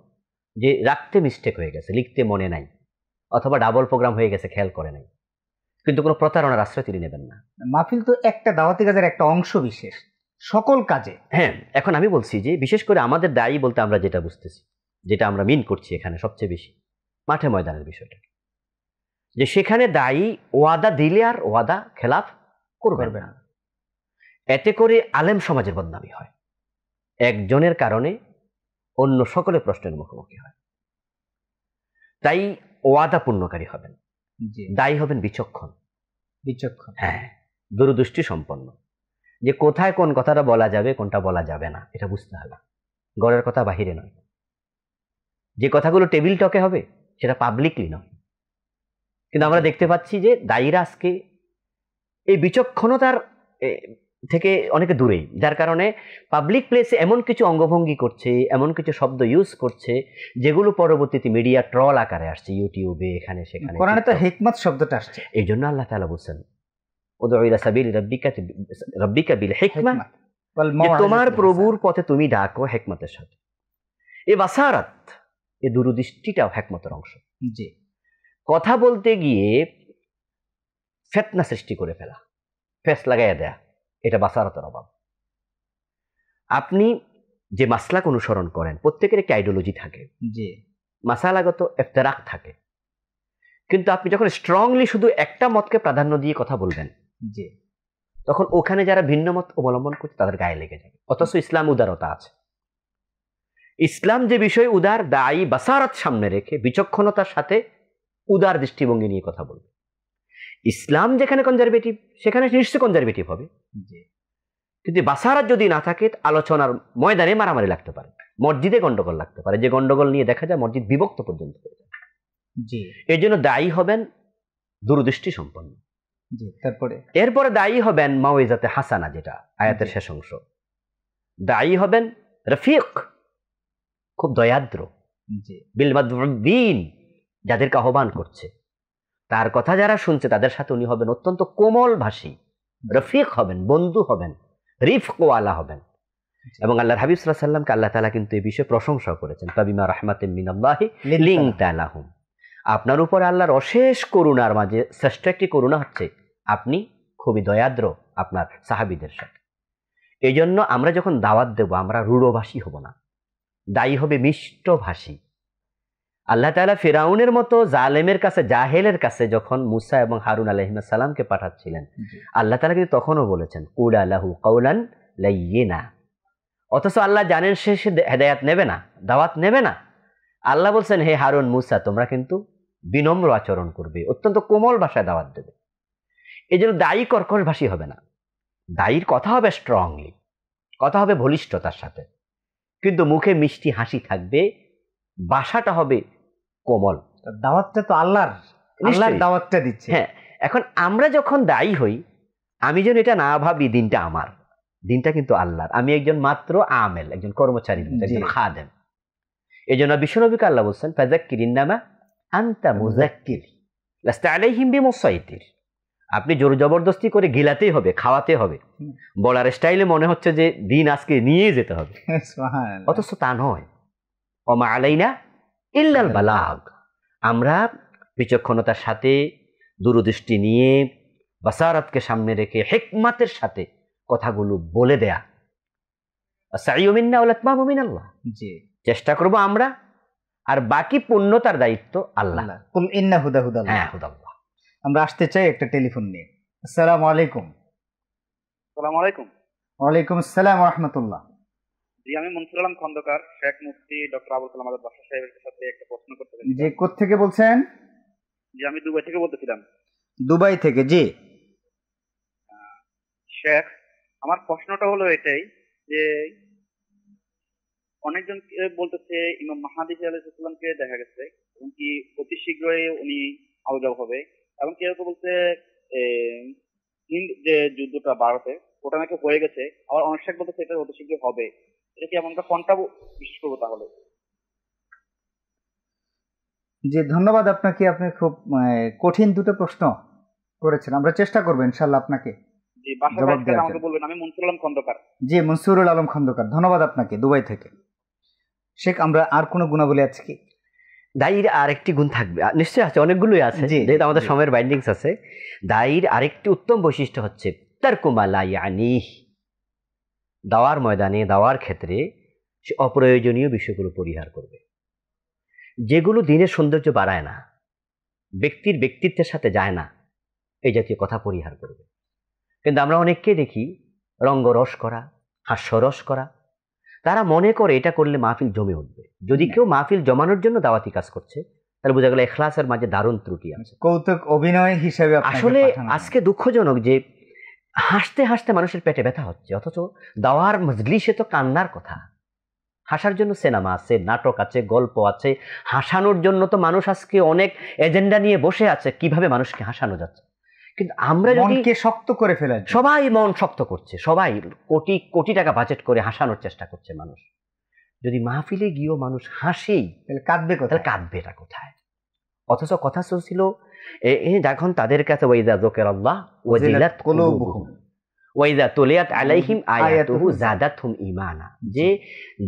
যে রাখতে মিস্টেক হয়ে গেছে লিখতে মনে নাই অথবা ডাবল প্রোগ্রাম হয়ে গেছে খেয়াল করে নাই কিন্তু কোনো প্রতারণার আশ্রয় তিনি নেবেন না মাহফিল তো একটা দাওয়াতি কাজের একটা অংশ বিশেষ সকল কাজে হ্যাঁ এখন আমি বলছি যে বিশেষ করে আমাদের দায়ী বলতে আমরা যেটা বুঝতেছি যেটা আমরা মিন করছি এখানে সবচেয়ে বেশি মাঠে ময়দানের বিষয়টা যে সেখানে দায়ী ওয়াদা দিলে আর ওয়াদা খেলাফ করবে না এতে করে আলেম সমাজের বদনামী হয় একজনের কারণে অন্য সকলে প্রশ্নের মুখোমুখি হয় তাই ওয়াদা পূর্ণকারী হবেন দায়ী হবেন বিচক্ষণ বিচক্ষণ হ্যাঁ দূরদৃষ্টি সম্পন্ন যে কোথায় কোন কথাটা বলা যাবে কোনটা বলা যাবে না এটা বুঝতে হবে গড়ের কথা বাহিরে নয় যে কথাগুলো টেবিল টকে হবে সেটা পাবলিকলি নয় কিন্তু আমরা দেখতে পাচ্ছি যে দায়ীরা আজকে এই বিচক্ষণতার থেকে অনেকে দূরেই যার কারণে পাবলিক প্লেসে এমন কিছু অঙ্গভঙ্গি করছে এমন কিছু শব্দ ইউজ করছে যেগুলো পরবর্তীতে মিডিয়া ট্রল আকারে আসছে ইউটিউবে এখানে সেখানে তো হেকমত শব্দটা আসছে এই জন্য আল্লাহ তালা বলছেন উদউ সাবিল রাব্বিকা রাব্বিকা বিল হিকমা তোমার প্রভুর পথে তুমি ডাকো হেকমতের সাথে এ বাসারাত এ দূরদৃষ্টিটাও হেকমতের অংশ জি কথা বলতে গিয়ে ফেতনা সৃষ্টি করে ফেলা ফেস লাগাইয়া দেয়া এটা বাসারতের অভাব আপনি যে মাসলাক অনুসরণ করেন প্রত্যেকের একটি আইডিওলজি থাকে যে মাসালাগত এফতেরাক থাকে কিন্তু আপনি যখন স্ট্রংলি শুধু একটা মতকে প্রাধান্য দিয়ে কথা বলবেন যে তখন ওখানে যারা ভিন্ন মত অবলম্বন করছে তাদের গায়ে লেগে যাবে অথচ ইসলাম উদারতা আছে ইসলাম যে বিষয়ে উদার দায়ী বাসারত সামনে রেখে বিচক্ষণতার সাথে উদার দৃষ্টিভঙ্গি নিয়ে কথা বলবে ইসলাম যেখানে কনজারভেটিভ সেখানে নিশ্চয়ই কনজারভেটিভ হবে কিন্তু বাসারাত যদি না থাকে আলোচনার ময়দানে মারামারি লাগতে পারে মসজিদে গন্ডগোল লাগতে পারে যে গন্ডগোল নিয়ে দেখা যায় মসজিদ বিভক্ত পর্যন্ত হয়ে যায় জি এর জন্য দায়ী হবেন দূরদৃষ্টি সম্পন্ন তারপরে এরপরে দায়ী হবেন মাওয়েজাতে হাসানা যেটা আয়াতের শেষ অংশ দায়ী হবেন রফিক খুব দয়াদ্র বিল যাদেরকে আহ্বান করছে তার কথা যারা শুনছে তাদের সাথে উনি হবেন অত্যন্ত কোমল ভাষী রফিক হবেন বন্ধু হবেন রিফ রিফকওয়ালা হবেন এবং আল্লাহ হাবিব সাল্লাহ সাল্লামকে আল্লাহ তালা কিন্তু এই বিষয়ে প্রশংসা করেছেন তাবিমা রাহমাত তালাহুম আপনার উপর আল্লাহর অশেষ করুণার মাঝে শ্রেষ্ঠ একটি করুণা হচ্ছে আপনি খুবই দয়াদ্র আপনার সাহাবিদের সাথে এই জন্য আমরা যখন দাওয়াত দেব আমরা রূঢ়ভাষী হব না দায়ী হবে মিষ্টভাষী আল্লাহ তালা ফিরাউনের মতো জালেমের কাছে জাহেলের কাছে যখন মুসা এবং হারুন সালামকে পাঠাচ্ছিলেন আল্লাহ তালা কিন্তু তখনও বলেছেন কুড আল্লাহু কৌলান লাইয়েনা অথচ আল্লাহ জানেন সে সে হেদায়াত নেবে না দাওয়াত নেবে না আল্লাহ বলছেন হে হারুন মুসা তোমরা কিন্তু বিনম্র আচরণ করবে অত্যন্ত কোমল ভাষায় দাওয়াত দেবে এই জন্য দায়ী কর্কশভাষী হবে না দায়ীর কথা হবে স্ট্রংলি কথা হবে বলিষ্ঠতার সাথে কিন্তু মুখে মিষ্টি হাসি থাকবে বাসাটা হবে কোমল দাওয়াতটা তো আল্লাহর আল্লাহর দাওয়াতটা দিচ্ছে হ্যাঁ এখন আমরা যখন দায়ী হই আমি যেন এটা না ভাবি দিনটা আমার দিনটা কিন্তু আল্লাহর আমি একজন মাত্র আমেল একজন কর্মচারী একজন খাদেম এই জন্য বিশ্বনবীকে আল্লাহ বলছেন ফাজাক্কির ইন্নামা আন্তা মুজাক্কির লাস্টা আলাইহিম বি আপনি জোর জবরদস্তি করে গিলাতেই হবে খাওয়াতে হবে বলার স্টাইলে মনে হচ্ছে যে দিন আজকে নিয়ে যেতে হবে অথচ তা নয় ও মা আলাইনা ইল্লাল বালাগ আমরা বিচক্ষণতার সাথে দূরদৃষ্টি নিয়ে বাসারতকে সামনে রেখে হেকমাতের সাথে কথাগুলো বলে দেয়া আল্লাহ চেষ্টা করব আমরা আর বাকি পূর্ণতার দায়িত্ব আল্লাহ ইন্না হ্যাঁ, আমরা আসতে চাই একটা টেলিফোন নিয়ে আসসালাম আলাইকুম আসসালামু আলাইকুম ওয়ালাইকুম আসসালাম রহমতুল্লাহ জি আমি মনসুর আলম খন্দকার শেখ মুফতি ডক্টর আবুল কালাম আজাদ বাসা সাহেবের সাথে একটা প্রশ্ন করতে চাই জি বলছেন জি আমি দুবাই থেকে বলতেছিলাম দুবাই থেকে জি শেখ আমার প্রশ্নটা হলো এটাই যে অনেকজন বলতেছে ইমাম মাহাদি আলাইসাল্লামকে দেখা গেছে এবং কি অতি শীঘ্রই উনি আলগাও হবে এবং কেউ কেউ বলছে হিন্দ যে যুদ্ধটা ভারতে ওটা নাকি হয়ে গেছে আবার অনেক বলতেছে এটা অতি শীঘ্রই হবে এটাকে আমরা কোনটা বিশ্বাস করবো তাহলে জি ধন্যবাদ আপনাকে আপনি খুব কঠিন দুটো প্রশ্ন করেছেন আমরা চেষ্টা করবো ইনশাল্লাহ আপনাকে জি মনসুরুল আলম খন্দকার ধন্যবাদ আপনাকে দুবাই থেকে শেখ আমরা আর কোনো গুণাবলী আছে কি দায়ের আরেকটি গুণ থাকবে নিশ্চয়ই আছে অনেকগুলোই আছে যেহেতু আমাদের সময়ের বাইন্ডিংস আছে দায়ীর আরেকটি উত্তম বৈশিষ্ট্য হচ্ছে তার কুমালাই আনিহ দাওয়ার ময়দানে দাওয়ার ক্ষেত্রে সে অপ্রয়োজনীয় বিষয়গুলো পরিহার করবে যেগুলো দিনের সৌন্দর্য বাড়ায় না ব্যক্তির ব্যক্তিত্বের সাথে যায় না এই জাতীয় কথা পরিহার করবে কিন্তু আমরা অনেককে দেখি রঙ্গরস করা হাস্যরস করা তারা মনে করে এটা করলে মাহফিল জমে উঠবে যদি কেউ মাহফিল জমানোর জন্য দাওয়াতি কাজ করছে তাহলে বোঝা গেল এখলাসের মাঝে দারুণ ত্রুটি আছে কৌতুক অভিনয় হিসেবে আসলে আজকে দুঃখজনক যে হাসতে হাসতে মানুষের পেটে ব্যথা হচ্ছে অথচ দাওয়ার সে তো কান্নার কথা হাসার জন্য সিনেমা আছে নাটক আছে গল্প আছে হাসানোর জন্য তো মানুষ আজকে অনেক এজেন্ডা নিয়ে বসে আছে কিভাবে মানুষকে হাসানো যাচ্ছে কিন্তু আমরা যদি শক্ত করে ফেলে সবাই মন শক্ত করছে সবাই কোটি কোটি টাকা বাজেট করে হাসানোর চেষ্টা করছে মানুষ যদি মাহফিলে গিয়েও মানুষ হাসেই তাহলে কাঁদবে কোথায় কাঁদবে এটা কোথায় অথচ কথা চলছিল তাদের কাছে ওয়াইজা জোকের আল্লাহ ওয়াজিলাত কুলুবুহুম ওয়াইজা তুলিয়াত আলাইহিম আয়াতুহু জাদাতহুম ঈমানা যে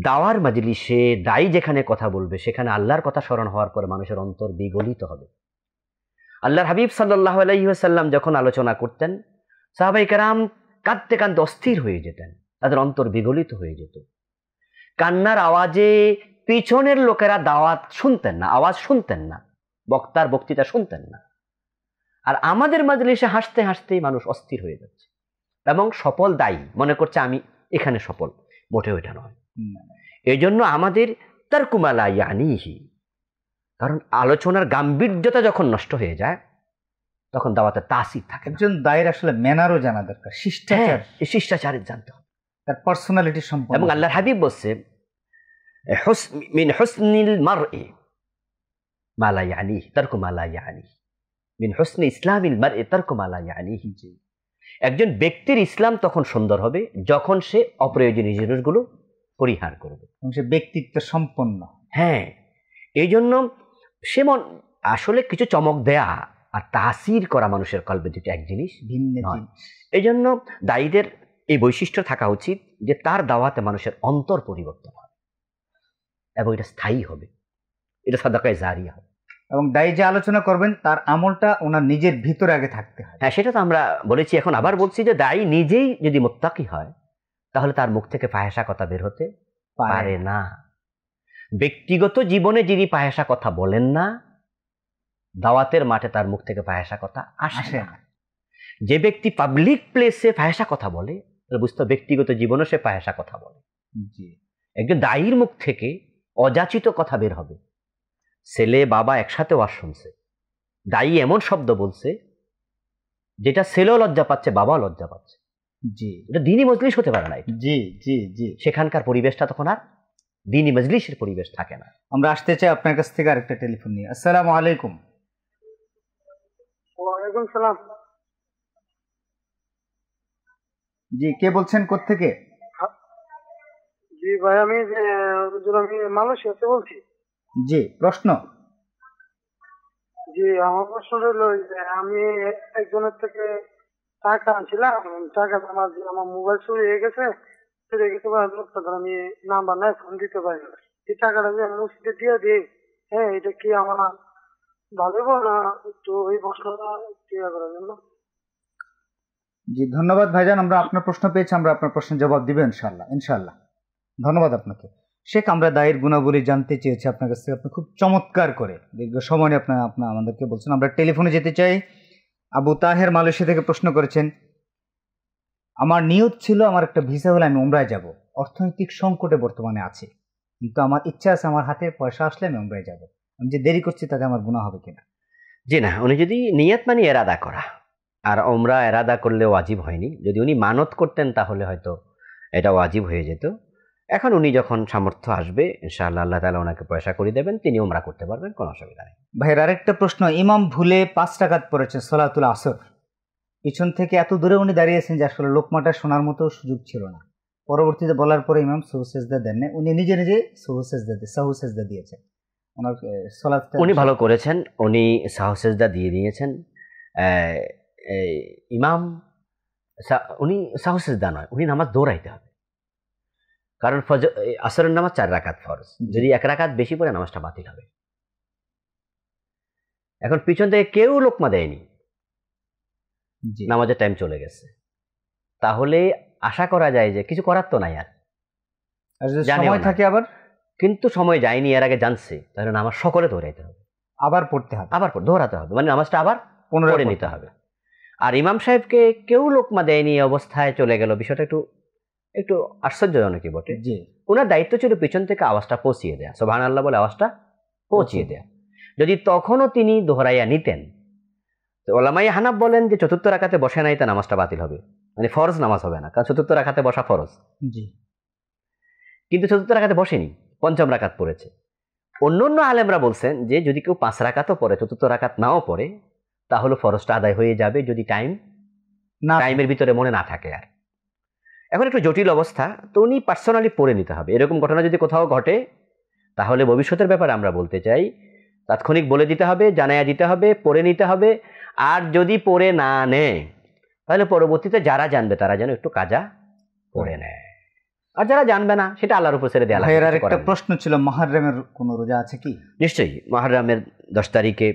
দাওয়ার মজলিসে যেখানে কথা বলবে সেখানে আল্লাহর কথা স্মরণ হওয়ার পর মানুষের অন্তর বিগলিত হবে আল্লাহর হাবিব সাল্লাহ আলহিহাসাল্লাম যখন আলোচনা করতেন সাহাবাই কারাম কাঁদতে কাঁদতে অস্থির হয়ে যেতেন তাদের অন্তর বিগলিত হয়ে যেত কান্নার আওয়াজে পিছনের লোকেরা দাওয়াত শুনতেন না আওয়াজ শুনতেন না বক্তার বক্তৃতা শুনতেন না আর আমাদের মাজলিসে হাসতে হাসতেই মানুষ অস্থির হয়ে যাচ্ছে এবং সফল দায়ী মনে করছে আমি এখানে সফল মোটেও এটা নয় এই জন্য আমাদের তার কুমালা ইয়ানিহি কারণ আলোচনার গাম্ভীর্যতা যখন নষ্ট হয়ে যায় তখন দাওয়াতে তাসির থাকে একজন দায়ের আসলে ম্যানারও জানা দরকার শিষ্টাচার হ্যাঁ, শিষ্টাচারের জানতে হবে তার পার্সোনালিটি সম্পর্কে এবং আল্লাহর হাবিব বলছে মিন হসনিল মার ما لا يعنيه ترك ما لا يعنيه ইসলাম একজন ব্যক্তির ইসলাম তখন সুন্দর হবে যখন সে অপ্রয়োজনীয় জিনিসগুলো পরিহার করবে সে ব্যক্তিত্ব সম্পন্ন হ্যাঁ এই জন্য সে মন আসলে কিছু চমক দেয়া আর তাসির করা মানুষের কল্পে দুটো এক জিনিস ভিন্ন এই জন্য দায়ীদের এই বৈশিষ্ট্য থাকা উচিত যে তার দাওয়াতে মানুষের অন্তর পরিবর্তন হবে এবং এটা স্থায়ী হবে এটা সাদাকায় জারিয়া হয় এবং দায়ী যে আলোচনা করবেন তার আমলটা ওনার নিজের ভিতরে আগে থাকতে হয় হ্যাঁ সেটা তো আমরা বলেছি এখন আবার বলছি যে দায়ী নিজেই যদি মোত্তাকি হয় তাহলে তার মুখ থেকে পাহেসা কথা বের হতে পারে না ব্যক্তিগত জীবনে যিনি পায়েসা কথা বলেন না দাওয়াতের মাঠে তার মুখ থেকে পায়েসা কথা আসে না যে ব্যক্তি পাবলিক প্লেসে পায়েসা কথা বলে বুঝতে ব্যক্তিগত জীবনে সে পায়েসা কথা বলে একজন দায়ীর মুখ থেকে অযাচিত কথা বের হবে ছেলে বাবা একসাথে ওয়াশ শুনছে দায়ী এমন শব্দ বলছে যেটা ছেলেও লজ্জা পাচ্ছে বাবাও লজ্জা পাচ্ছে জি এটা দিনই মজলিশ হতে পারে না জি জি জি সেখানকার পরিবেশটা তখন আর দিনই মজলিশের পরিবেশ থাকে না আমরা আসতে চাই আপনার কাছ থেকে আরেকটা টেলিফোন নিয়ে আসসালাম আলাইকুম ওয়ালাইকুম সালাম জি কে বলছেন কোথা থেকে হ্যাঁ। জি ভাই আমি আমি মালয়েশিয়াতে বলছি জি প্রশ্ন জি আমার প্রশ্ন হলো আমি একজনের থেকে টাকা আনছিলাম টাকা আমার আমার মোবাইল চুরি হয়ে গেছে চুরি হয়ে গেছে আমি নাম্বার নাই ফোন দিতে পারি না এই টাকাটা যে মুসিদে দিয়ে দিই হ্যাঁ এটা কি আমার ভালো না তো এই প্রশ্নটা ক্লিয়ার করার জন্য জি ধন্যবাদ ভাইজান আমরা আপনার প্রশ্ন পেয়েছি আমরা আপনার প্রশ্নের জবাব দিব ইনশাল্লাহ ইনশাল্লাহ ধন্যবাদ আপনাকে শেখ আমরা দায়ের গুণাবলী জানতে চেয়েছি আপনার কাছ থেকে আপনি খুব চমৎকার করে দীর্ঘ সময় আপনার আপনার আমাদেরকে বলছেন আমরা টেলিফোনে যেতে চাই আবু তাহের মালয়েশিয়া থেকে প্রশ্ন করেছেন আমার নিয়ত ছিল আমার একটা ভিসা হলে আমি উমরায় যাব অর্থনৈতিক সংকটে বর্তমানে আছে কিন্তু আমার ইচ্ছা আছে আমার হাতে পয়সা আসলে আমি উমরায় যাব আমি যে দেরি করছি তাতে আমার গুণা হবে কিনা জি না উনি যদি নিয়ত মানে এরাদা করা আর ওমরা এরাদা করলে ওয়াজিব হয়নি যদি উনি মানত করতেন তাহলে হয়তো এটা ওয়াজিব হয়ে যেত এখন উনি যখন সামর্থ্য আসবে ইনশাআল্লাহ আল্লাহ তালা ওনাকে পয়সা করে দেবেন তিনি ওমরা করতে পারবেন কোনো অসুবিধা নেই ভাইয়ের আরেকটা প্রশ্ন ইমাম ভুলে পাঁচ টাকাত পড়েছেন সলাতুল আসর পিছন থেকে এত দূরে উনি দাঁড়িয়েছেন যে আসলে লোকমাটা শোনার মতো সুযোগ ছিল না পরবর্তীতে বলার পরে ইমাম সহু সেজদা উনি নিজে নিজে সহু সেজদা সাহু সেজদা দিয়েছেন ওনার সলাতটা উনি ভালো করেছেন উনি সাহু সেজদা দিয়ে দিয়েছেন ইমাম উনি সাহু সেজদা নয় উনি নামাজ দৌড়াইতে হবে কারণ ফজ আসরের নামাজ চার রাকাত ফরজ যদি এক রাকাত বেশি পড়ে নামাজটা বাতিল হবে এখন পিছন থেকে কেউ লোকমা দেয়নি নামাজের টাইম চলে গেছে তাহলে আশা করা যায় যে কিছু করার তো নাই আর সময় থাকে আবার কিন্তু সময় যায়নি এর আগে জানছে তাহলে নামাজ সকলে দৌড়াইতে হবে আবার পড়তে হবে আবার দৌড়াতে হবে মানে নামাজটা আবার পনেরো নিতে হবে আর ইমাম সাহেবকে কেউ লোকমা দেয়নি অবস্থায় চলে গেল বিষয়টা একটু একটু আশ্চর্যজনকই বটে জি ওনার দায়িত্ব ছিল পেছন থেকে আওয়াজটা পৌঁছিয়ে দেয়া সোভান আল্লাহ বলে আওয়াজটা পৌঁছিয়ে দেয়া যদি তখনও তিনি দোহরাইয়া নিতেন ওলামাই হানাব বলেন যে চতুর্থ রাখাতে বসে নাই তা নামাজটা বাতিল হবে মানে ফরজ নামাজ হবে না কারণ চতুর্থ রাখাতে বসা ফরজ জি কিন্তু চতুর্থ রাখাতে বসেনি পঞ্চম রাখাত পড়েছে অন্য অন্য আলেমরা বলছেন যে যদি কেউ পাঁচ রাখাতও পড়ে চতুর্থ রাখাত নাও পড়ে তাহলে ফরজটা আদায় হয়ে যাবে যদি টাইম টাইমের ভিতরে মনে না থাকে আর এখন একটু জটিল অবস্থা তো উনি পার্সোনালি পড়ে নিতে হবে এরকম ঘটনা যদি কোথাও ঘটে তাহলে ভবিষ্যতের ব্যাপারে আমরা বলতে চাই তাৎক্ষণিক বলে দিতে হবে জানাইয়া দিতে হবে পড়ে নিতে হবে আর যদি পড়ে না নেয় তাহলে পরবর্তীতে যারা জানবে তারা যেন একটু কাজা পড়ে নেয় আর যারা জানবে না সেটা আল্লাহর উপর ছেড়ে দেওয়া এর একটা প্রশ্ন ছিল মহারামের কোনো রোজা আছে কি নিশ্চয়ই মহারামের দশ তারিখে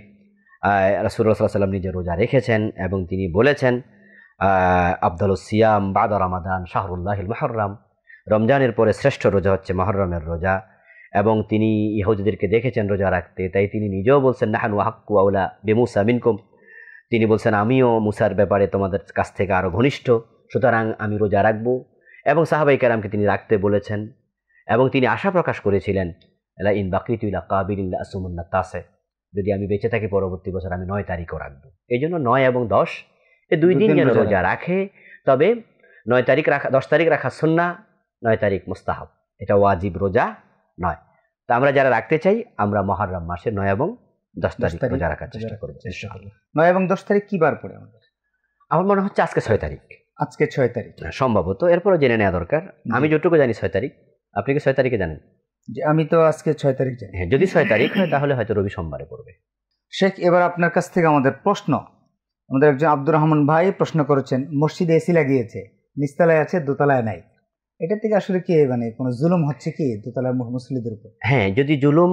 রাসুল্লাহ সাল্লাম নিজে রোজা রেখেছেন এবং তিনি বলেছেন আবদুল সিয়াম বাদা রমাদান শাহরুল্লাহিল মহরম রমজানের পরে শ্রেষ্ঠ রোজা হচ্ছে মহরমের রোজা এবং তিনি ইহুদিদেরকে দেখেছেন রোজা রাখতে তাই তিনি নিজেও বলছেন নাহানু হাক্কু আউলা বেমুসা মিনকুম তিনি বলছেন আমিও মুসার ব্যাপারে তোমাদের কাছ থেকে আরও ঘনিষ্ঠ সুতরাং আমি রোজা রাখবো এবং সাহাবাই কারামকে তিনি রাখতে বলেছেন এবং তিনি আশা প্রকাশ করেছিলেন এলা ইন বাকিতুল্লা কাবিল্লা আসুমুল্লা তাসে যদি আমি বেঁচে থাকি পরবর্তী বছর আমি নয় তারিখও রাখবো এই জন্য নয় এবং দশ এই দুই দিন যেন রোজা রাখে তবে নয় তারিখ রাখা দশ তারিখ রাখা সন্না নয় তারিখ মুস্তাহাব এটা ওয়াজিব রোজা নয় তা আমরা যারা রাখতে চাই আমরা মহারম মাসে নয় এবং দশ তারিখ রোজা রাখার চেষ্টা করবো নয় এবং দশ তারিখ কি বার পড়ে আমাদের আমার মনে হচ্ছে আজকে ছয় তারিখ আজকে ছয় তারিখ হ্যাঁ, সম্ভবত এরপরও জেনে নেওয়া দরকার আমি যতটুকু জানি ছয় তারিখ আপনি কি ছয় তারিখে জানেন যে আমি তো আজকে ছয় তারিখ জানি হ্যাঁ যদি ছয় তারিখ হয় তাহলে হয়তো রবি সোমবারে পড়বে শেখ এবার আপনার কাছ থেকে আমাদের প্রশ্ন আমাদের একজন আব্দুর রহমান ভাই প্রশ্ন করেছেন মসজিদে এসি লাগিয়েছে নিচতলায় আছে দোতলায় নাই এটা থেকে আসলে কি মানে কোনো জুলুম হচ্ছে কি দোতলার মুসল্লিদের উপর হ্যাঁ যদি জুলুম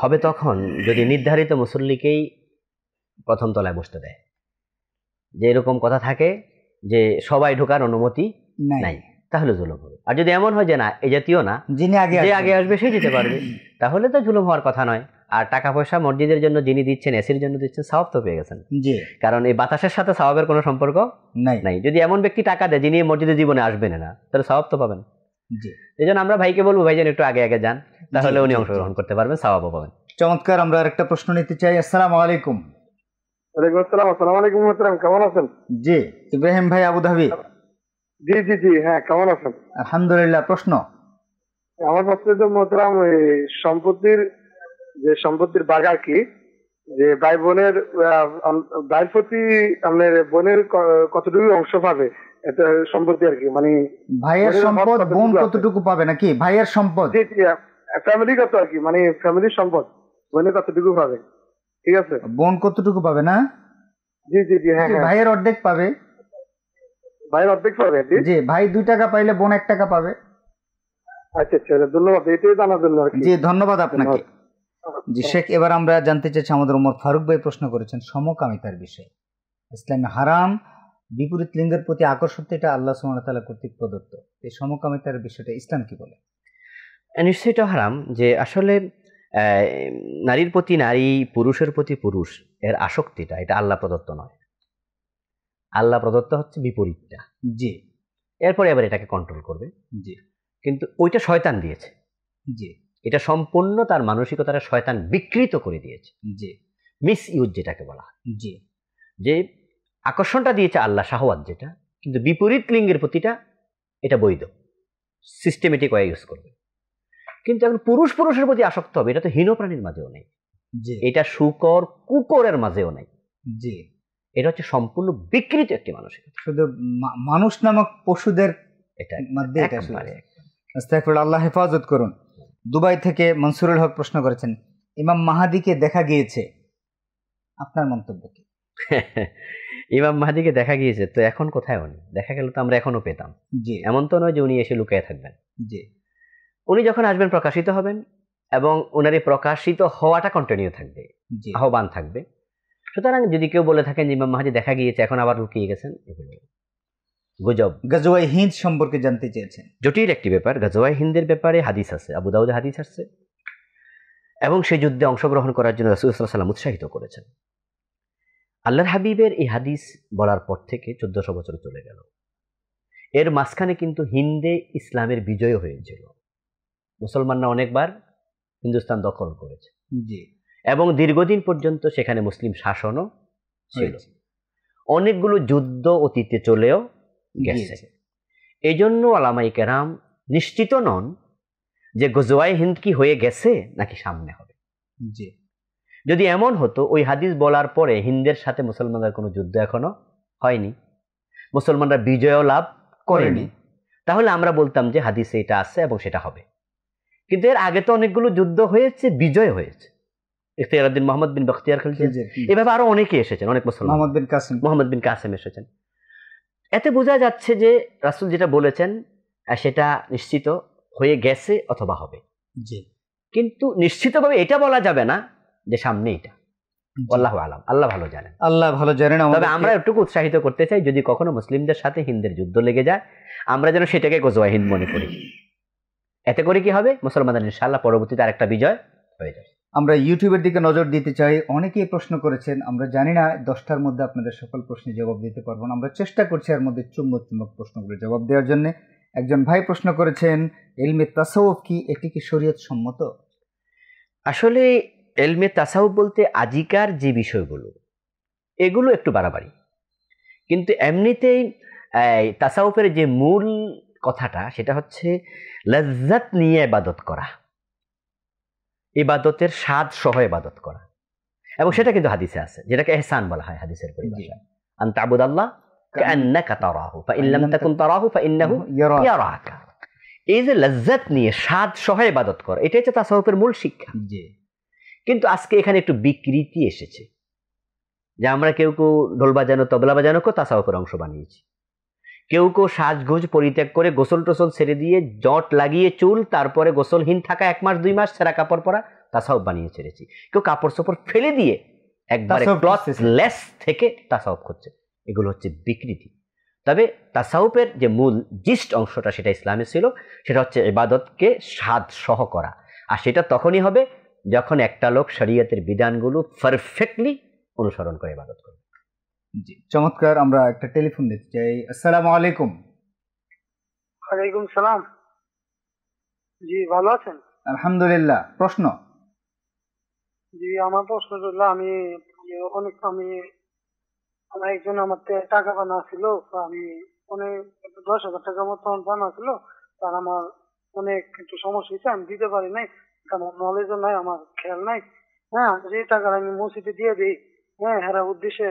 হবে তখন যদি নির্ধারিত মুসল্লিকেই প্রথম তলায় বসতে দেয় যে এরকম কথা থাকে যে সবাই ঢোকার অনুমতি নাই তাহলে জুলুম হবে আর যদি এমন হয় যে না এ জাতীয় না যিনি আগে আগে আসবে সে যেতে পারবে তাহলে তো জুলুম হওয়ার কথা নয় আর টাকা পয়সা মসজিদের জন্য যিনি দিচ্ছেন এসির জন্য দিচ্ছেন স্বভাব তো পেয়ে গেছেন জি কারণ এই বাতাসের সাথে সাওয়াবের কোনো সম্পর্ক নাই নাই যদি এমন ব্যক্তি টাকা দেয় যিনি মসজিদের জীবনে আসবেন না তাহলে স্বভাব তো পাবেন জি এই জন্য আমরা ভাইকে বলবো ভাই যেন একটু আগে আগে যান তাহলে উনি অংশগ্রহণ করতে পারবেন স্বভাবও পাবেন চমৎকার আমরা আরেকটা প্রশ্ন নিতে চাই আসসালামু আলাইকুম ওয়ালাইকুম আসসালাম আলাইকুম কেমন জি ইব্রাহিম ভাই জি জি জি হ্যাঁ কেমন প্রশ্ন আমার সম্পত্তির যে সম্পত্তির বাঘ আর কি যে ভাই বোনের ভাইয়ের প্রতি আপনার বোনের কতটুকু অংশ পাবে এটা সম্পত্তি আর কি মানে ভাইয়ের সম্পদ বোন কতটুকু পাবে নাকি ভাইয়ের সম্পদ কত আর কি মানে ফ্যামিলির সম্পদ বোনের কতটুকু পাবে ঠিক আছে বোন কতটুকু পাবে না জি জি জি হ্যাঁ, হ্যাঁ। ভাইয়ের অর্ধেক পাবে ভাইয়ের অর্ধেক পাবে জি ভাই দুই টাকা পাইলে বোন এক টাকা পাবে আচ্ছা আচ্ছা ধন্যবাদ এটাই জানার জন্য জি ধন্যবাদ আপনাকে জি শেখ এবার আমরা জানতে চাইছি আমাদের ওমর ফারুক ভাই প্রশ্ন করেছেন সমকামিতার বিষয়ে ইসলামে হারাম বিপরীত লিঙ্গের প্রতি আকর্ষণ এটা আল্লাহ সুমতালা কর্তৃক প্রদত্ত এই সমকামিতার বিষয়টা ইসলাম কি বলে নিশ্চয়ই এটা হারাম যে আসলে নারীর প্রতি নারী পুরুষের প্রতি পুরুষ এর আসক্তিটা এটা আল্লাহ প্রদত্ত নয় আল্লাহ প্রদত্ত হচ্ছে বিপরীতটা জি এরপরে আবার এটাকে কন্ট্রোল করবে জি কিন্তু ওইটা শয়তান দিয়েছে জি এটা সম্পূর্ণ তার মানসিকতাটা শয়তান বিকৃত করে দিয়েছে জি মিস ইউজ যেটাকে বলা জি যে আকর্ষণটা দিয়েছে আল্লাহ শাহওয়াত যেটা কিন্তু বিপরীত লিঙ্গের প্রতিটা এটা বৈধ সিস্টেমেটিক ওয়ে ইউজ করবে কিন্তু এখন পুরুষ পুরুষের প্রতি আসক্ত হবে এটা তো হীন প্রাণীর মাঝেও নেই এটা শুকর কুকরের মাঝেও নেই জি এটা হচ্ছে সম্পূর্ণ বিকৃত একটি মানসিকতা শুধু মানুষ নামক পশুদের এটা আল্লাহ হেফাজত করুন দুবাই থেকে মনসুরুল হক প্রশ্ন করেছেন ইমাম মাহাদিকে দেখা গিয়েছে আপনার মন্তব্য কি ইমাম মাহাদিকে দেখা গিয়েছে তো এখন কোথায় উনি দেখা গেল তো আমরা এখনো পেতাম জি এমন তো নয় যে উনি এসে লুকিয়ে থাকবেন জি উনি যখন আসবেন প্রকাশিত হবেন এবং ওনার প্রকাশিত হওয়াটা কন্টিনিউ থাকবে আহ্বান থাকবে সুতরাং যদি কেউ বলে থাকেন যে ইমাম মাহাদি দেখা গিয়েছে এখন আবার লুকিয়ে গেছেন এগুলো গুজব গাজওয়াই হিন্দ সম্পর্কে জানতে চেয়েছেন জটিল একটি ব্যাপার গাজওয়াই হিন্দের ব্যাপারে হাদিস আছে আবু দাউদে হাদিস আসছে এবং সেই যুদ্ধে অংশগ্রহণ করার জন্য রাসুলসাল্লাহ সাল্লাম উৎসাহিত করেছেন আল্লাহর হাবিবের এই হাদিস বলার পর থেকে চোদ্দশো বছর চলে গেল এর মাঝখানে কিন্তু হিন্দে ইসলামের বিজয় হয়েছিল মুসলমানরা অনেকবার হিন্দুস্তান দখল করেছে জি এবং দীর্ঘদিন পর্যন্ত সেখানে মুসলিম শাসনও ছিল অনেকগুলো যুদ্ধ অতীতে চলেও গেছে এই জন্য আলামাই কেরাম নিশ্চিত নন যে গজওয়াই হিন্দ কি হয়ে গেছে নাকি সামনে হবে জি যদি এমন হতো ওই হাদিস বলার পরে হিন্দের সাথে মুসলমানদের কোনো যুদ্ধ এখনো হয়নি মুসলমানরা বিজয়ও লাভ করেনি তাহলে আমরা বলতাম যে হাদিসে এটা আছে এবং সেটা হবে কিন্তু এর আগে তো অনেকগুলো যুদ্ধ হয়েছে বিজয় হয়েছে উদ্দিন মোহাম্মদ বিন বখতিয়ার খালিদ এভাবে আরো অনেকে এসেছেন অনেক মুসলমান মোহাম্মদ বিন কাসিম মোহাম্মদ বিন কাসিম এসেছেন এতে বোঝা যাচ্ছে যে রাসুল যেটা বলেছেন সেটা নিশ্চিত হয়ে গেছে অথবা হবে জি কিন্তু নিশ্চিতভাবে এটা বলা যাবে না যে সামনে এটা আল্লাহ আলম আল্লাহ ভালো জানেন আল্লাহ ভালো জানেন তবে আমরা একটুকু উৎসাহিত করতে চাই যদি কখনো মুসলিমদের সাথে হিন্দের যুদ্ধ লেগে যায় আমরা যেন সেটাকে গোজোয়া হিন্দ মনে করি এতে করে কি হবে মুসলমানদের ইনশাল্লাহ পরবর্তীতে আরেকটা বিজয় হয়ে যাবে আমরা ইউটিউবের দিকে নজর দিতে চাই অনেকেই প্রশ্ন করেছেন আমরা জানি না দশটার মধ্যে আপনাদের সকল প্রশ্নের জবাব দিতে পারবো না আমরা চেষ্টা করছি এর মধ্যে চুম্বক চুম্বক প্রশ্নগুলো জবাব দেওয়ার জন্য একজন ভাই প্রশ্ন করেছেন এলমে তাসাউফ কি এটি কি শরীয়ত সম্মত আসলে এলমে তাসাউফ বলতে আজিকার যে বিষয়গুলো এগুলো একটু বাড়াবাড়ি কিন্তু এমনিতেই তাসাউফের যে মূল কথাটা সেটা হচ্ছে লজ্জাত নিয়ে আবাদত করা ইবাদতের স্বাদ সহ ইবাদত করা এবং সেটা কিন্তু হাদিসে আছে যেটাকে এহসান বলা হয় হাদিসের পরিভাষায় এই যে লজ্জাত নিয়ে স্বাদ সহ ইবাদত করা এটা হচ্ছে তাসাউফের মূল শিক্ষা কিন্তু আজকে এখানে একটু বিকৃতি এসেছে যে আমরা কেউ কেউ ঢোল বাজানো তবলা বাজানোকেও তাসাউফের অংশ বানিয়েছি কেউ কেউ সাজগোজ পরিত্যাগ করে গোসল টোসল ছেড়ে দিয়ে জট লাগিয়ে চুল তারপরে গোসলহীন থাকা এক মাস দুই মাস সেরা কাপড় পরা তাসাও বানিয়ে ছেড়েছি কেউ কাপড় সাপড় ফেলে দিয়ে একবারে লেস থেকে তাসাউফ করছে এগুলো হচ্ছে বিকৃতি তবে তাসাউফের যে মূল জিস্ট অংশটা সেটা ইসলামে ছিল সেটা হচ্ছে ইবাদতকে স্বাদ সহ করা আর সেটা তখনই হবে যখন একটা লোক শরীয়তের বিধানগুলো পারফেক্টলি অনুসরণ করে ইবাদত করবে জি চমৎকার আমরা একটা টেলিফোন নিতে চাই আসসালামু আলাইকুম ওয়ালাইকুম সালাম জি ভালো আছেন আলহামদুলিল্লাহ প্রশ্ন জি আমার প্রশ্ন হল আমি অনেক আমি আমার একজন আমার টাকা বানা ছিল আমি অনেক দশ হাজার টাকা মতো বানা ছিল তার আমার অনেক কিন্তু সমস্যা হয়েছে আমি দিতে পারি নাই আমার নলেজও নাই আমার খেয়াল নাই হ্যাঁ যে টাকা আমি মসজিদে দিয়ে দিই হ্যাঁ হেরা উদ্দেশ্যে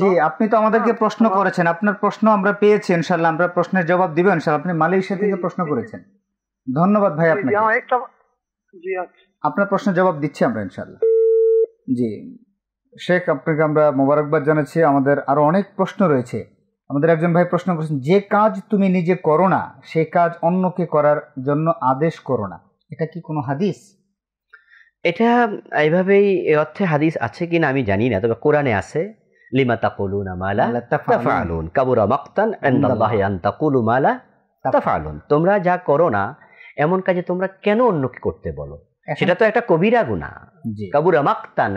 জি আপনি তো আমাদেরকে হ্যাঁ, প্রশ্ন করেছেন আপনার প্রশ্ন আমরা পেয়েছি ইনশাল্লাহ আমরা প্রশ্নের জবাব দিব ইনশাল্লাহ আপনি মালয়েশিয়া থেকে প্রশ্ন করেছেন ধন্যবাদ ভাই আপনাকে আচ্ছা। আপনার প্রশ্নের জবাব দিচ্ছি আমরা ইনশাল্লাহ জি শেখ আপনাকে আমরা মোবারকবাদ জানাচ্ছি আমাদের আরো অনেক প্রশ্ন রয়েছে আমাদের একজন ভাই প্রশ্ন করেছেন যে কাজ তুমি নিজে করো না সে কাজ অন্যকে করার জন্য আদেশ করো না এটা কি কোনো হাদিস এটা এইভাবেই এ অর্থে হাদিস আছে কিনা আমি জানি না তবে কোরআনে আছে লিমা তাকুলু না মালা তাফালুন কাবুরা মাক্তান ইনদাল্লাহি আন তাকুলু মালা তাফালুন তোমরা যা করো না এমন কাজে তোমরা কেন অন্যকে করতে বলো সেটা তো একটা কবিরা গুণা কাবুর মাক্তান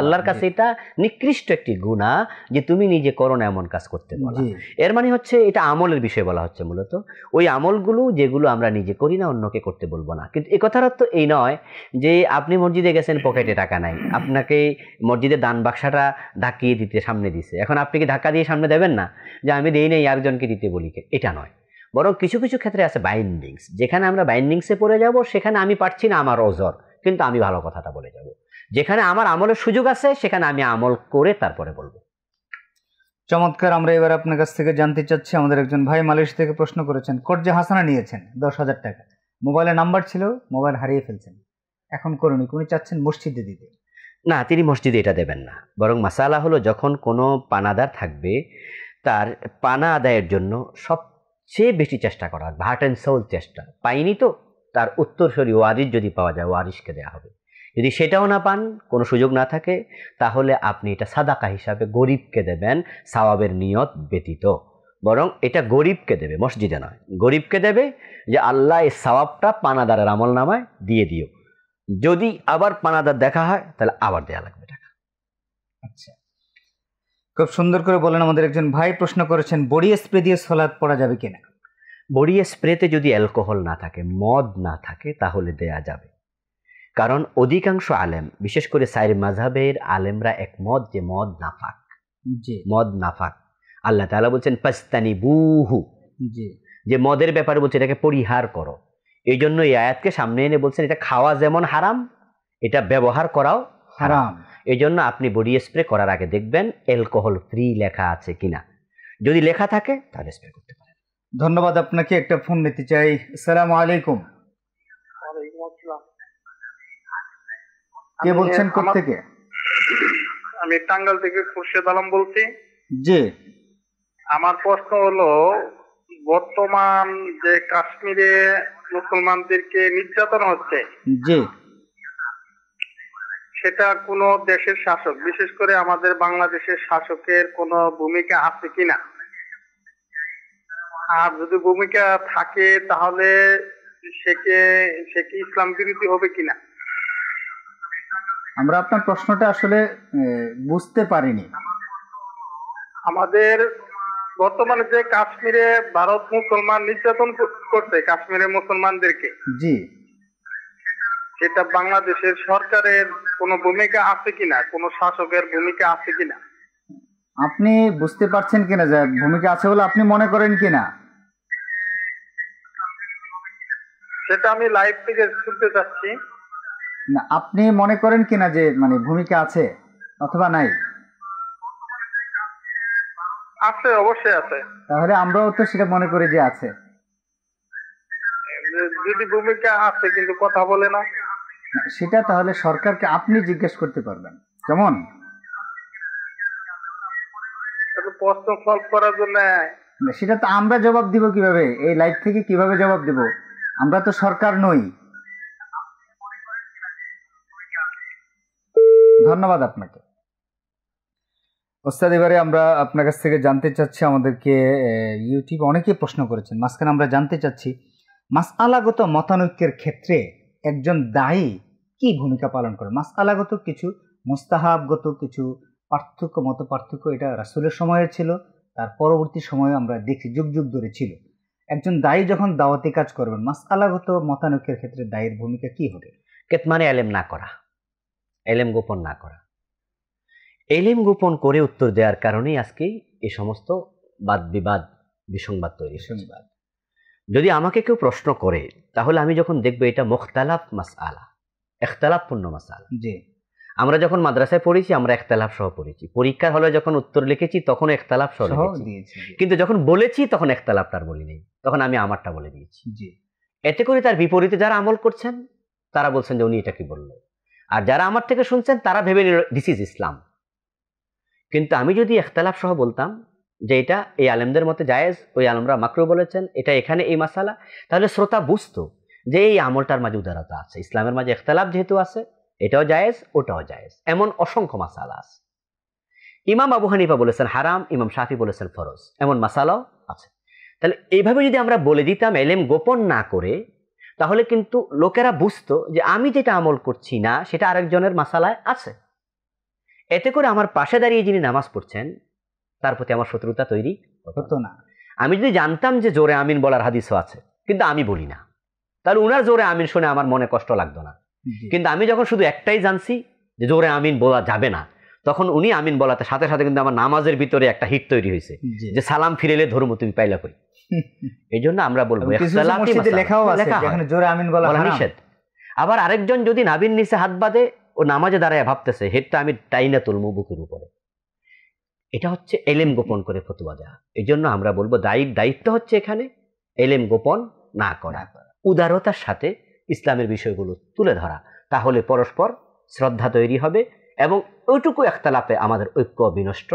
আল্লাহর কাছে এটা নিকৃষ্ট একটি গুণা যে তুমি নিজে করো না এমন কাজ করতে পারো এর মানে হচ্ছে এটা আমলের বিষয়ে বলা হচ্ছে মূলত ওই আমলগুলো যেগুলো আমরা নিজে করি না অন্যকে করতে বলবো না কিন্তু একথার অর্থ এই নয় যে আপনি মসজিদে গেছেন পকেটে টাকা নাই আপনাকে মসজিদে দান বাক্সাটা ঢাকিয়ে দিতে সামনে দিছে এখন আপনি কি ধাক্কা দিয়ে সামনে দেবেন না যে আমি দেই নেই আরেকজনকে দিতে বলি এটা নয় বরং কিছু কিছু ক্ষেত্রে আছে বাইন্ডিংস যেখানে আমরা বাইন্ডিংসে পড়ে যাব সেখানে আমি পারছি না আমার ওজর কিন্তু আমি ভালো কথাটা বলে যাব যেখানে আমার আমলের সুযোগ আছে সেখানে আমি আমল করে তারপরে বলবো চমৎকার আমরা এবার আপনার কাছ থেকে জানতে চাচ্ছি আমাদের একজন ভাই মালয়েশিয়া থেকে প্রশ্ন করেছেন কর্জে হাসানা নিয়েছেন দশ হাজার টাকা মোবাইলের নাম্বার ছিল মোবাইল হারিয়ে ফেলছেন এখন করুন উনি চাচ্ছেন মসজিদে দিতে না তিনি মসজিদে এটা দেবেন না বরং মাসালা হলো যখন কোনো পানাদার থাকবে তার পানা আদায়ের জন্য সব সে বেশি চেষ্টা করা হবে হার্ট অ্যান্ড সোল চেষ্টা পাইনি তো তার উত্তরসরি ওয়ারিস যদি পাওয়া যায় ওয়ারিসকে দেওয়া হবে যদি সেটাও না পান কোনো সুযোগ না থাকে তাহলে আপনি এটা সাদাকা হিসাবে গরিবকে দেবেন সাওয়াবের নিয়ত ব্যতীত বরং এটা গরিবকে দেবে মসজিদে নয় গরিবকে দেবে যে আল্লাহ এই সাওয়াবটা পানাদারের আমল নামায় দিয়ে দিও যদি আবার পানাদার দেখা হয় তাহলে আবার দেওয়া লাগবে খুব সুন্দর করে বলেন আমাদের একজন ভাই প্রশ্ন করেছেন বড়ি স্প্রে দিয়ে সলাদ পড়া যাবে কিনা বড়ি স্প্রেতে যদি অ্যালকোহল না থাকে মদ না থাকে তাহলে দেয়া যাবে কারণ অধিকাংশ আলেম বিশেষ করে সাইর মাঝাবের আলেমরা এক মদ যে মদ নাফাক মদ নাফাক আল্লাহ তালা বলছেন পাস্তানি বুহু যে মদের ব্যাপারে বলছে এটাকে পরিহার করো এই জন্য এই আয়াতকে সামনে এনে বলছেন এটা খাওয়া যেমন হারাম এটা ব্যবহার করাও হারাম এজন্য আপনি বডি স্প্রে করার আগে দেখবেন অ্যালকোহল ফ্রি লেখা আছে কিনা যদি লেখা থাকে তাহলে স্প্রে করতে পারেন ধন্যবাদ আপনাকে একটা ফোন নিতে চাই সালাম আলাইকুম কে বলছেন থেকে আমি টাঙ্গাল থেকে খুরশেদ আলম বলছি জি আমার প্রশ্ন হলো বর্তমান যে কাশ্মীরে মুসলমানদেরকে নির্যাতন হচ্ছে জি সেটা কোনো দেশের শাসক বিশেষ করে আমাদের বাংলাদেশের শাসকের কোনো ভূমিকা আছে কিনা আর যদি ভূমিকা থাকে তাহলে সেকে সে কি ইসলাম বিরোধী হবে কিনা আমরা আপনার প্রশ্নটা আসলে বুঝতে পারিনি আমাদের বর্তমানে যে কাশ্মীরে ভারত মুসলমান নির্যাতন করছে কাশ্মীরে মুসলমানদেরকে জি এটা বাংলাদেশের সরকারের কোনো ভূমিকা আছে কিনা কোনো শাসকের ভূমিকা আছে কিনা আপনি বুঝতে পারছেন কিনা যে ভূমিকা আছে বলে আপনি মনে করেন কিনা সেটা আমি লাইভ থেকে শুনতে চাচ্ছি না আপনি মনে করেন কিনা যে মানে ভূমিকা আছে অথবা নাই আছে অবশ্যই আছে তাহলে আমরাও তো সেটা মনে করি যে আছে যদি ভূমিকা আছে কিন্তু কথা বলে না সেটা তাহলে সরকারকে আপনি জিজ্ঞেস করতে পারবেন কেমন সেটা তো আমরা জবাব দিব কিভাবে এই লাইফ থেকে কিভাবে জবাব দিব আমরা তো সরকার নই ধন্যবাদ আপনাকে ওস্তাদ এবারে আমরা আপনার কাছ থেকে জানতে চাচ্ছি আমাদেরকে ইউটিউব অনেকে প্রশ্ন করেছেন মাঝখানে আমরা জানতে চাচ্ছি মাস আলাগত মতানৈক্যের ক্ষেত্রে একজন দায়ী কি ভূমিকা পালন করে মাসআলাগত কিছু মুস্তাহাবগত কিছু পার্থক্য মত পার্থক্য এটা রাসুলের সময়ে ছিল তার পরবর্তী সময়ে আমরা দেখি যুগ যুগ ধরে ছিল একজন দায়ী যখন দাওয়াতি কাজ করবেন মাসআলাগত মতানৈক্যের ক্ষেত্রে দায়ের ভূমিকা কি হবে কেতমানে এলেম না করা এলেম গোপন না করা এলেম গোপন করে উত্তর দেওয়ার কারণেই আজকে এ সমস্ত বাদ বিবাদ বিসংবাদ তৈরি সংবাদ যদি আমাকে কেউ প্রশ্ন করে তাহলে আমি যখন দেখবো এটা মোখতালাফ মাস আলা এখতালাপূর্ণ মাস আলা জি আমরা যখন মাদ্রাসায় পড়েছি আমরা একতালাপ সহ পড়েছি পরীক্ষার হলে যখন উত্তর লিখেছি তখন একতালাপ সহ কিন্তু যখন বলেছি তখন একতালাপ তার বলি নেই তখন আমি আমারটা বলে দিয়েছি এতে করে তার বিপরীতে যারা আমল করছেন তারা বলছেন যে উনি এটা কি বললো আর যারা আমার থেকে শুনছেন তারা ভেবে নিল দিস ইজ ইসলাম কিন্তু আমি যদি একতালাপ সহ বলতাম যে এটা এই আলেমদের মতে জায়েজ ওই আলমরা মাকরু বলেছেন এটা এখানে এই মাসালা তাহলে শ্রোতা বুঝতো যে এই আমলটার মাঝে উদারতা আছে ইসলামের মাঝে এখতালাপ যেহেতু আছে এটাও জায়েজ ওটাও জায়েজ এমন অসংখ্য মাসালা আছে ইমাম আবু হানিফা বলেছেন হারাম ইমাম শাফি বলেছেন ফরজ এমন মাসালাও আছে তাহলে এইভাবে যদি আমরা বলে দিতাম এলেম গোপন না করে তাহলে কিন্তু লোকেরা বুঝতো যে আমি যেটা আমল করছি না সেটা আরেকজনের মাসালায় আছে এতে করে আমার পাশে দাঁড়িয়ে যিনি নামাজ পড়ছেন তার প্রতি আমার শত্রুতা তৈরি হতো না আমি যদি জানতাম যে জোরে আমিন বলার হাদিসও আছে কিন্তু আমি বলি না তাহলে উনার জোরে আমিন শুনে আমার মনে কষ্ট লাগতো না কিন্তু আমি যখন শুধু একটাই জানছি যে জোরে আমিন বলা যাবে না তখন উনি আমিন বলাতে সাথে সাথে কিন্তু আমার নামাজের ভিতরে একটা হিট তৈরি হয়েছে যে সালাম ফিরেলে ধর্ম তুমি পাইলা করি এই জন্য আমরা বলবো আবার আরেকজন যদি নাবিন নিচে হাত বাঁধে ও নামাজে দাঁড়ায় ভাবতেছে হেডটা আমি টাইনা তুলবো বুকের উপরে এটা হচ্ছে এলেম গোপন করে ফতুয়া দেওয়া এই জন্য আমরা বলবো দায়ী দায়িত্ব হচ্ছে এখানে এলেম গোপন না করা উদারতার সাথে ইসলামের বিষয়গুলো তুলে ধরা তাহলে পরস্পর শ্রদ্ধা তৈরি হবে এবং ওইটুকু একতালাপে আমাদের ঐক্য বিনষ্ট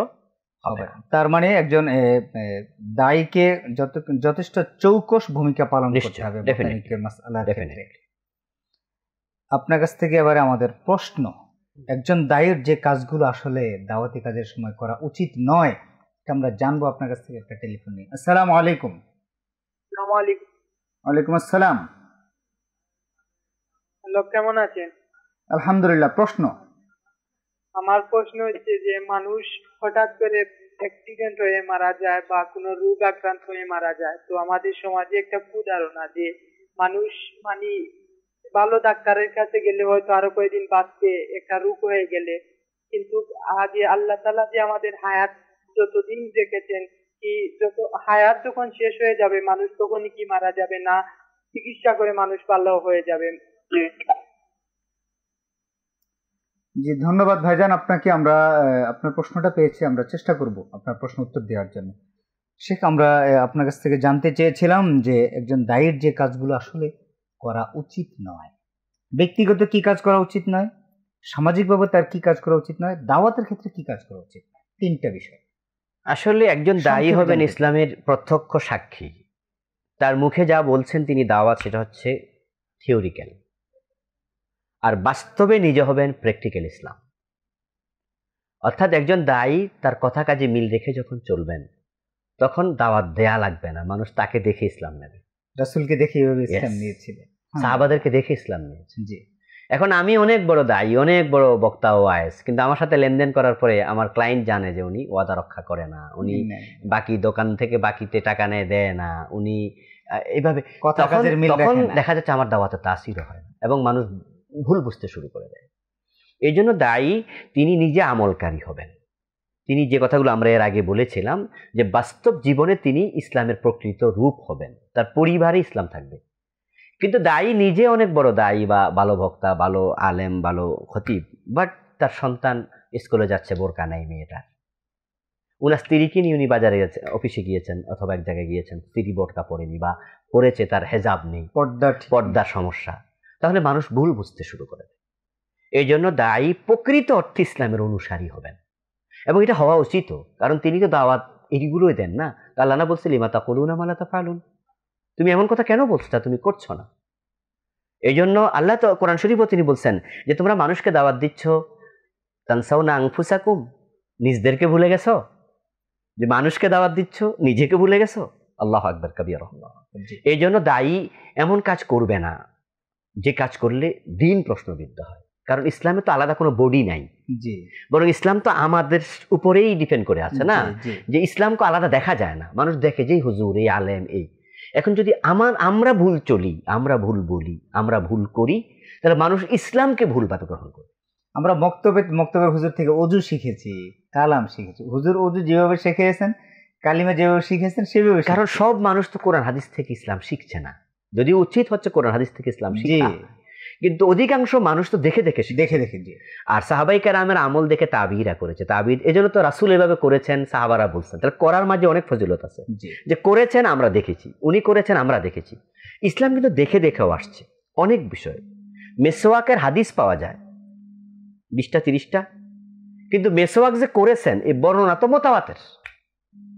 হবে তার মানে একজন দায়ীকে যথেষ্ট চৌকস ভূমিকা পালন করতে হবে আপনার কাছ থেকে এবারে আমাদের প্রশ্ন একজন দায়ের যে কাজগুলো আসলে দাওয়াতি কাজের সময় করা উচিত নয় এটা আমরা জানবো আপনার কাছ থেকে একটা টেলিফোন নিয়ে আসসালাম আলাইকুম ওয়ালাইকুম আসসালাম কেমন আছেন আলহামদুলিল্লাহ প্রশ্ন আমার প্রশ্ন হচ্ছে যে মানুষ হঠাৎ করে অ্যাক্সিডেন্ট হয়ে মারা যায় বা কোনো রোগ আক্রান্ত হয়ে মারা যায় তো আমাদের সমাজে একটা কুধারণা যে মানুষ মানে ভালো ডাক্তারের কাছে গেলে হয়তো আরো কয়েকদিন বাঁচতে একটা রোগ হয়ে গেলে কিন্তু আজ আল্লাহ তালা যে আমাদের হায়াত যতদিন রেখেছেন কি যত হায়াত যখন শেষ হয়ে যাবে মানুষ তখনই কি মারা যাবে না চিকিৎসা করে মানুষ ভালো হয়ে যাবে জি ধন্যবাদ ভাইজান আপনাকে আমরা আপনার প্রশ্নটা পেয়েছি আমরা চেষ্টা করব আপনার প্রশ্ন উত্তর দেওয়ার জন্য শেখ আমরা আপনার কাছ থেকে জানতে চেয়েছিলাম যে একজন দায়ের যে কাজগুলো আসলে করা উচিত নয় ব্যক্তিগত কি কাজ করা উচিত নয় সামাজিকভাবে তার কি কাজ করা উচিত নয় দাওয়াতের ক্ষেত্রে কি কাজ করা উচিত নয় তিনটা বিষয় আসলে একজন দায়ী হবেন ইসলামের প্রত্যক্ষ সাক্ষী তার মুখে যা বলছেন তিনি দাওয়াত সেটা হচ্ছে থিওরিক্যাল আর বাস্তবে নিজে হবেন প্র্যাকটিক্যাল ইসলাম অর্থাৎ একজন দায়ী তার কথা কাজে মিল রেখে যখন চলবেন তখন দাওয়াত দেয়া লাগবে না মানুষ তাকে দেখে ইসলাম নেবে রাসুলকে দেখে এইভাবে ইসলাম নিয়েছিলেন হ্যাঁ। সাহাবাদেরকে দেখে ইসলাম নিয়েছে জি এখন আমি অনেক বড় দায়ী অনেক বড় বক্তা ও আয়েস কিন্তু আমার সাথে লেনদেন করার পরে আমার ক্লায়েন্ট জানে যে উনি ওয়াদা রক্ষা করে না উনি বাকি দোকান থেকে বাকিতে টাকা নেয় দেয় না উনি এইভাবে তখন দেখা যাচ্ছে আমার দাওয়াতে তাসির হয় এবং মানুষ ভুল বুঝতে শুরু করে দেয় এই জন্য দায়ী তিনি নিজে আমলকারী হবেন তিনি যে কথাগুলো আমরা এর আগে বলেছিলাম যে বাস্তব জীবনে তিনি ইসলামের প্রকৃত রূপ হবেন তার পরিবারে ইসলাম থাকবে কিন্তু দায়ী নিজে অনেক বড় দায়ী বা ভালো ভক্তা ভালো আলেম ভালো খতিব বাট তার সন্তান স্কুলে যাচ্ছে বোরকা নাই মেয়েটার উনার স্ত্রীকে নিয়ে উনি বাজারে গেছে অফিসে গিয়েছেন অথবা এক জায়গায় গিয়েছেন স্ত্রী বোরকা পরেনি বা পরেছে তার হেজাব নেই পর্দা পর্দার সমস্যা তাহলে মানুষ ভুল বুঝতে শুরু করে এই জন্য দায়ী প্রকৃত অর্থে ইসলামের অনুসারী হবেন এবং এটা হওয়া উচিত কারণ তিনি তো দাওয়াত এগুলোই দেন না কাল্লানা বলছে লিমাতা করুন আমালাতা ফালুন তুমি এমন কথা কেন বলছো যা তুমি করছো না এই জন্য আল্লাহ তো কোরআন শরীফও তিনি বলছেন যে তোমরা মানুষকে দাওয়াত দিচ্ছ তানসাও না আংফুসাকুম নিজদেরকে ভুলে গেছো যে মানুষকে দাওয়াত দিচ্ছ নিজেকে ভুলে গেছো আল্লাহ আকবর কবির এই জন্য দায়ী এমন কাজ করবে না যে কাজ করলে দিন প্রশ্নবিদ্ধ হয় কারণ ইসলামে তো আলাদা কোনো বডি নাই বরং ইসলাম তো আমাদের উপরেই ডিপেন্ড করে আছে না যে ইসলামকে আলাদা দেখা যায় না মানুষ দেখে যে হুজুর এই আলেম এই এখন যদি আমার আমরা ভুল চলি আমরা ভুল বলি আমরা ভুল করি তাহলে মানুষ ইসলামকে ভুল পাতে গ্রহণ করে আমরা মক্তবে মক্তবের হুজুর থেকে অজু শিখেছি কালাম শিখেছি হুজুর অজু যেভাবে শিখেছেন কালিমা যেভাবে শিখেছেন সেভাবে কারণ সব মানুষ তো কোরআন হাদিস থেকে ইসলাম শিখছে না যদি উচিত হচ্ছে কোরআন হাদিস থেকে ইসলাম শিখে কিন্তু অধিকাংশ মানুষ তো দেখে দেখে দেখে দেখে আর সাহাবাই কারামের আমল দেখে তাবিরা করেছে তাবির এজন্য তো রাসুল এভাবে করেছেন সাহাবারা বলছেন তাহলে করার মাঝে অনেক ফজিলত আছে যে করেছেন আমরা দেখেছি উনি করেছেন আমরা দেখেছি ইসলাম কিন্তু দেখে দেখেও আসছে অনেক বিষয় মেসোয়াকের হাদিস পাওয়া যায় বিশটা তিরিশটা কিন্তু মেসোয়াক যে করেছেন এই বর্ণনা তো মোতাবাতের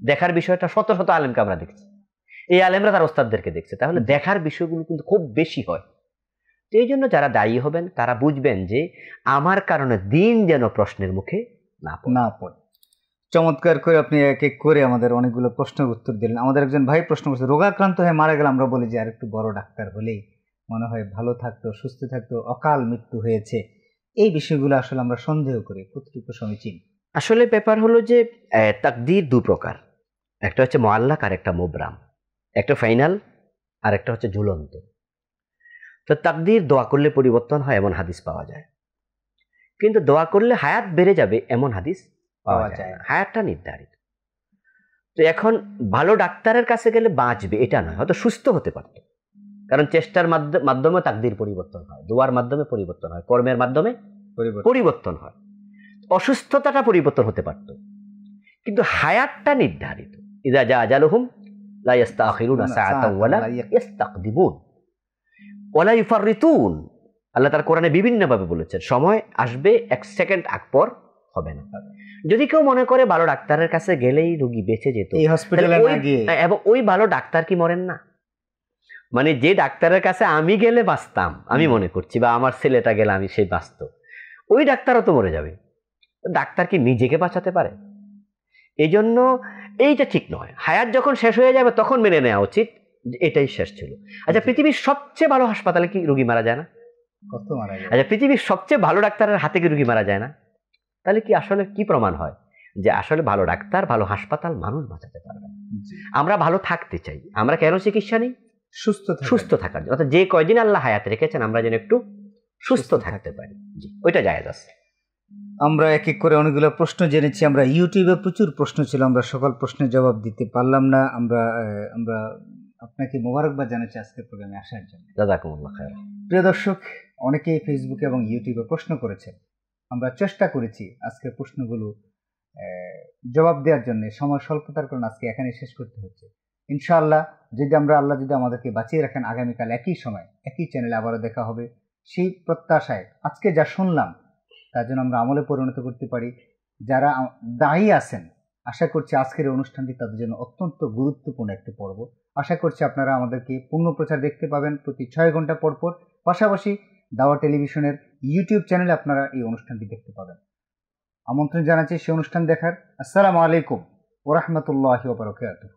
দেখার বিষয়টা শত শত আলেমকে আমরা দেখছি এই আলেমরা তার ওস্তাদদেরকে দেখছে তাহলে দেখার বিষয়গুলো কিন্তু খুব বেশি হয় তো এই জন্য যারা দায়ী হবেন তারা বুঝবেন যে আমার কারণে দিন যেন প্রশ্নের মুখে না না পড়ে চমৎকার করে আপনি এক এক করে আমাদের অনেকগুলো প্রশ্নের উত্তর দিলেন আমাদের একজন ভাই প্রশ্ন করছে রোগাক্রান্ত হয়ে মারা গেলে আমরা বলি যে আর একটু বড় ডাক্তার হলেই মনে হয় ভালো থাকতো সুস্থ থাকতো অকাল মৃত্যু হয়েছে এই বিষয়গুলো আসলে আমরা সন্দেহ করি কতটুকু সমীচীন আসলে ব্যাপার হলো যে তাকদির দু প্রকার একটা হচ্ছে মোয়াল্লাক আর একটা মোবরাম একটা ফাইনাল আর একটা হচ্ছে ঝুলন্ত তো তাকদির দোয়া করলে পরিবর্তন হয় এমন হাদিস পাওয়া যায় কিন্তু দোয়া করলে হায়াত বেড়ে যাবে এমন হাদিস পাওয়া যায় হায়াতটা নির্ধারিত তো এখন ভালো ডাক্তারের কাছে গেলে বাঁচবে এটা নয় হয়তো সুস্থ হতে পারত কারণ চেষ্টার মাধ্যমে তাকদির পরিবর্তন হয় দোয়ার মাধ্যমে পরিবর্তন হয় কর্মের মাধ্যমে পরিবর্তন হয় অসুস্থতাটা পরিবর্তন হতে পারত কিন্তু হায়াতটা নির্ধারিত ইদা যা আজালুহুম লা ইয়াস্তাখিরুনা সাআতান ওয়ালা ইয়াস্তাকদিমুন ফার ঋতুন আল্লাহ তার কোরআনে বিভিন্নভাবে বলেছেন সময় আসবে এক সেকেন্ড আগ পর হবে না যদি কেউ মনে করে ভালো ডাক্তারের কাছে গেলেই রুগী বেঁচে যেত হ্যাঁ, এবং ওই ভালো ডাক্তার কি মরেন না মানে যে ডাক্তারের কাছে আমি গেলে বাঁচতাম আমি মনে করছি বা আমার ছেলেটা গেলে আমি সেই বাঁচত ওই ডাক্তারও তো মরে যাবে ডাক্তার কি নিজেকে বাঁচাতে পারে এই জন্য এইটা ঠিক নয় হায়াত যখন শেষ হয়ে যাবে তখন মেনে নেওয়া উচিত এটাই শেষ ছিল আচ্ছা, আচ্ছা পৃথিবীর সবচেয়ে ভালো হাসপাতালে কি রুগী মারা যায় না কত মারা যায় আচ্ছা পৃথিবীর সবচেয়ে ভালো ডাক্তারের হাতে কি রুগী মারা যায় না তাহলে কি আসলে কি প্রমাণ হয় যে আসলে ভালো ডাক্তার ভালো হাসপাতাল মানুষ বাঁচাতে পারবে আমরা ভালো থাকতে চাই আমরা কেন চিকিৎসা নেই সুস্থ সুস্থ থাকার জন্য অর্থাৎ যে কয়দিন আল্লাহ হায়াত রেখেছেন আমরা যেন একটু সুস্থ থাকতে পারি জি ওইটা যায় আছে আমরা এক এক করে অনেকগুলো প্রশ্ন জেনেছি আমরা ইউটিউবে প্রচুর প্রশ্ন ছিল আমরা সকল প্রশ্নের জবাব দিতে পারলাম না আমরা আমরা আপনাকে মোবারকবাদ জানাচ্ছি আজকের প্রোগ্রামে আসার জন্য প্রিয় দর্শক অনেকেই ফেসবুকে এবং ইউটিউবে প্রশ্ন করেছেন আমরা চেষ্টা করেছি আজকের প্রশ্নগুলো জবাব দেওয়ার জন্য সময় স্বল্পতার কারণে আজকে এখানে শেষ করতে হচ্ছে ইনশাআল্লাহ যদি আমরা আল্লাহ যদি আমাদেরকে বাঁচিয়ে রাখেন আগামীকাল একই সময় একই চ্যানেলে আবারও দেখা হবে সেই প্রত্যাশায় আজকে যা শুনলাম তার জন্য আমরা আমলে পরিণত করতে পারি যারা দায়ী আছেন আশা করছি আজকের অনুষ্ঠানটি তাদের জন্য অত্যন্ত গুরুত্বপূর্ণ একটি পর্ব আশা করছি আপনারা আমাদেরকে পূর্ণ প্রচার দেখতে পাবেন প্রতি ছয় ঘন্টা পরপর পাশাপাশি দাওয়া টেলিভিশনের ইউটিউব চ্যানেলে আপনারা এই অনুষ্ঠানটি দেখতে পাবেন আমন্ত্রণ জানাচ্ছি সেই অনুষ্ঠান দেখার আসসালামু আলাইকুম ওরহামতুল্লাহ ওবরকাত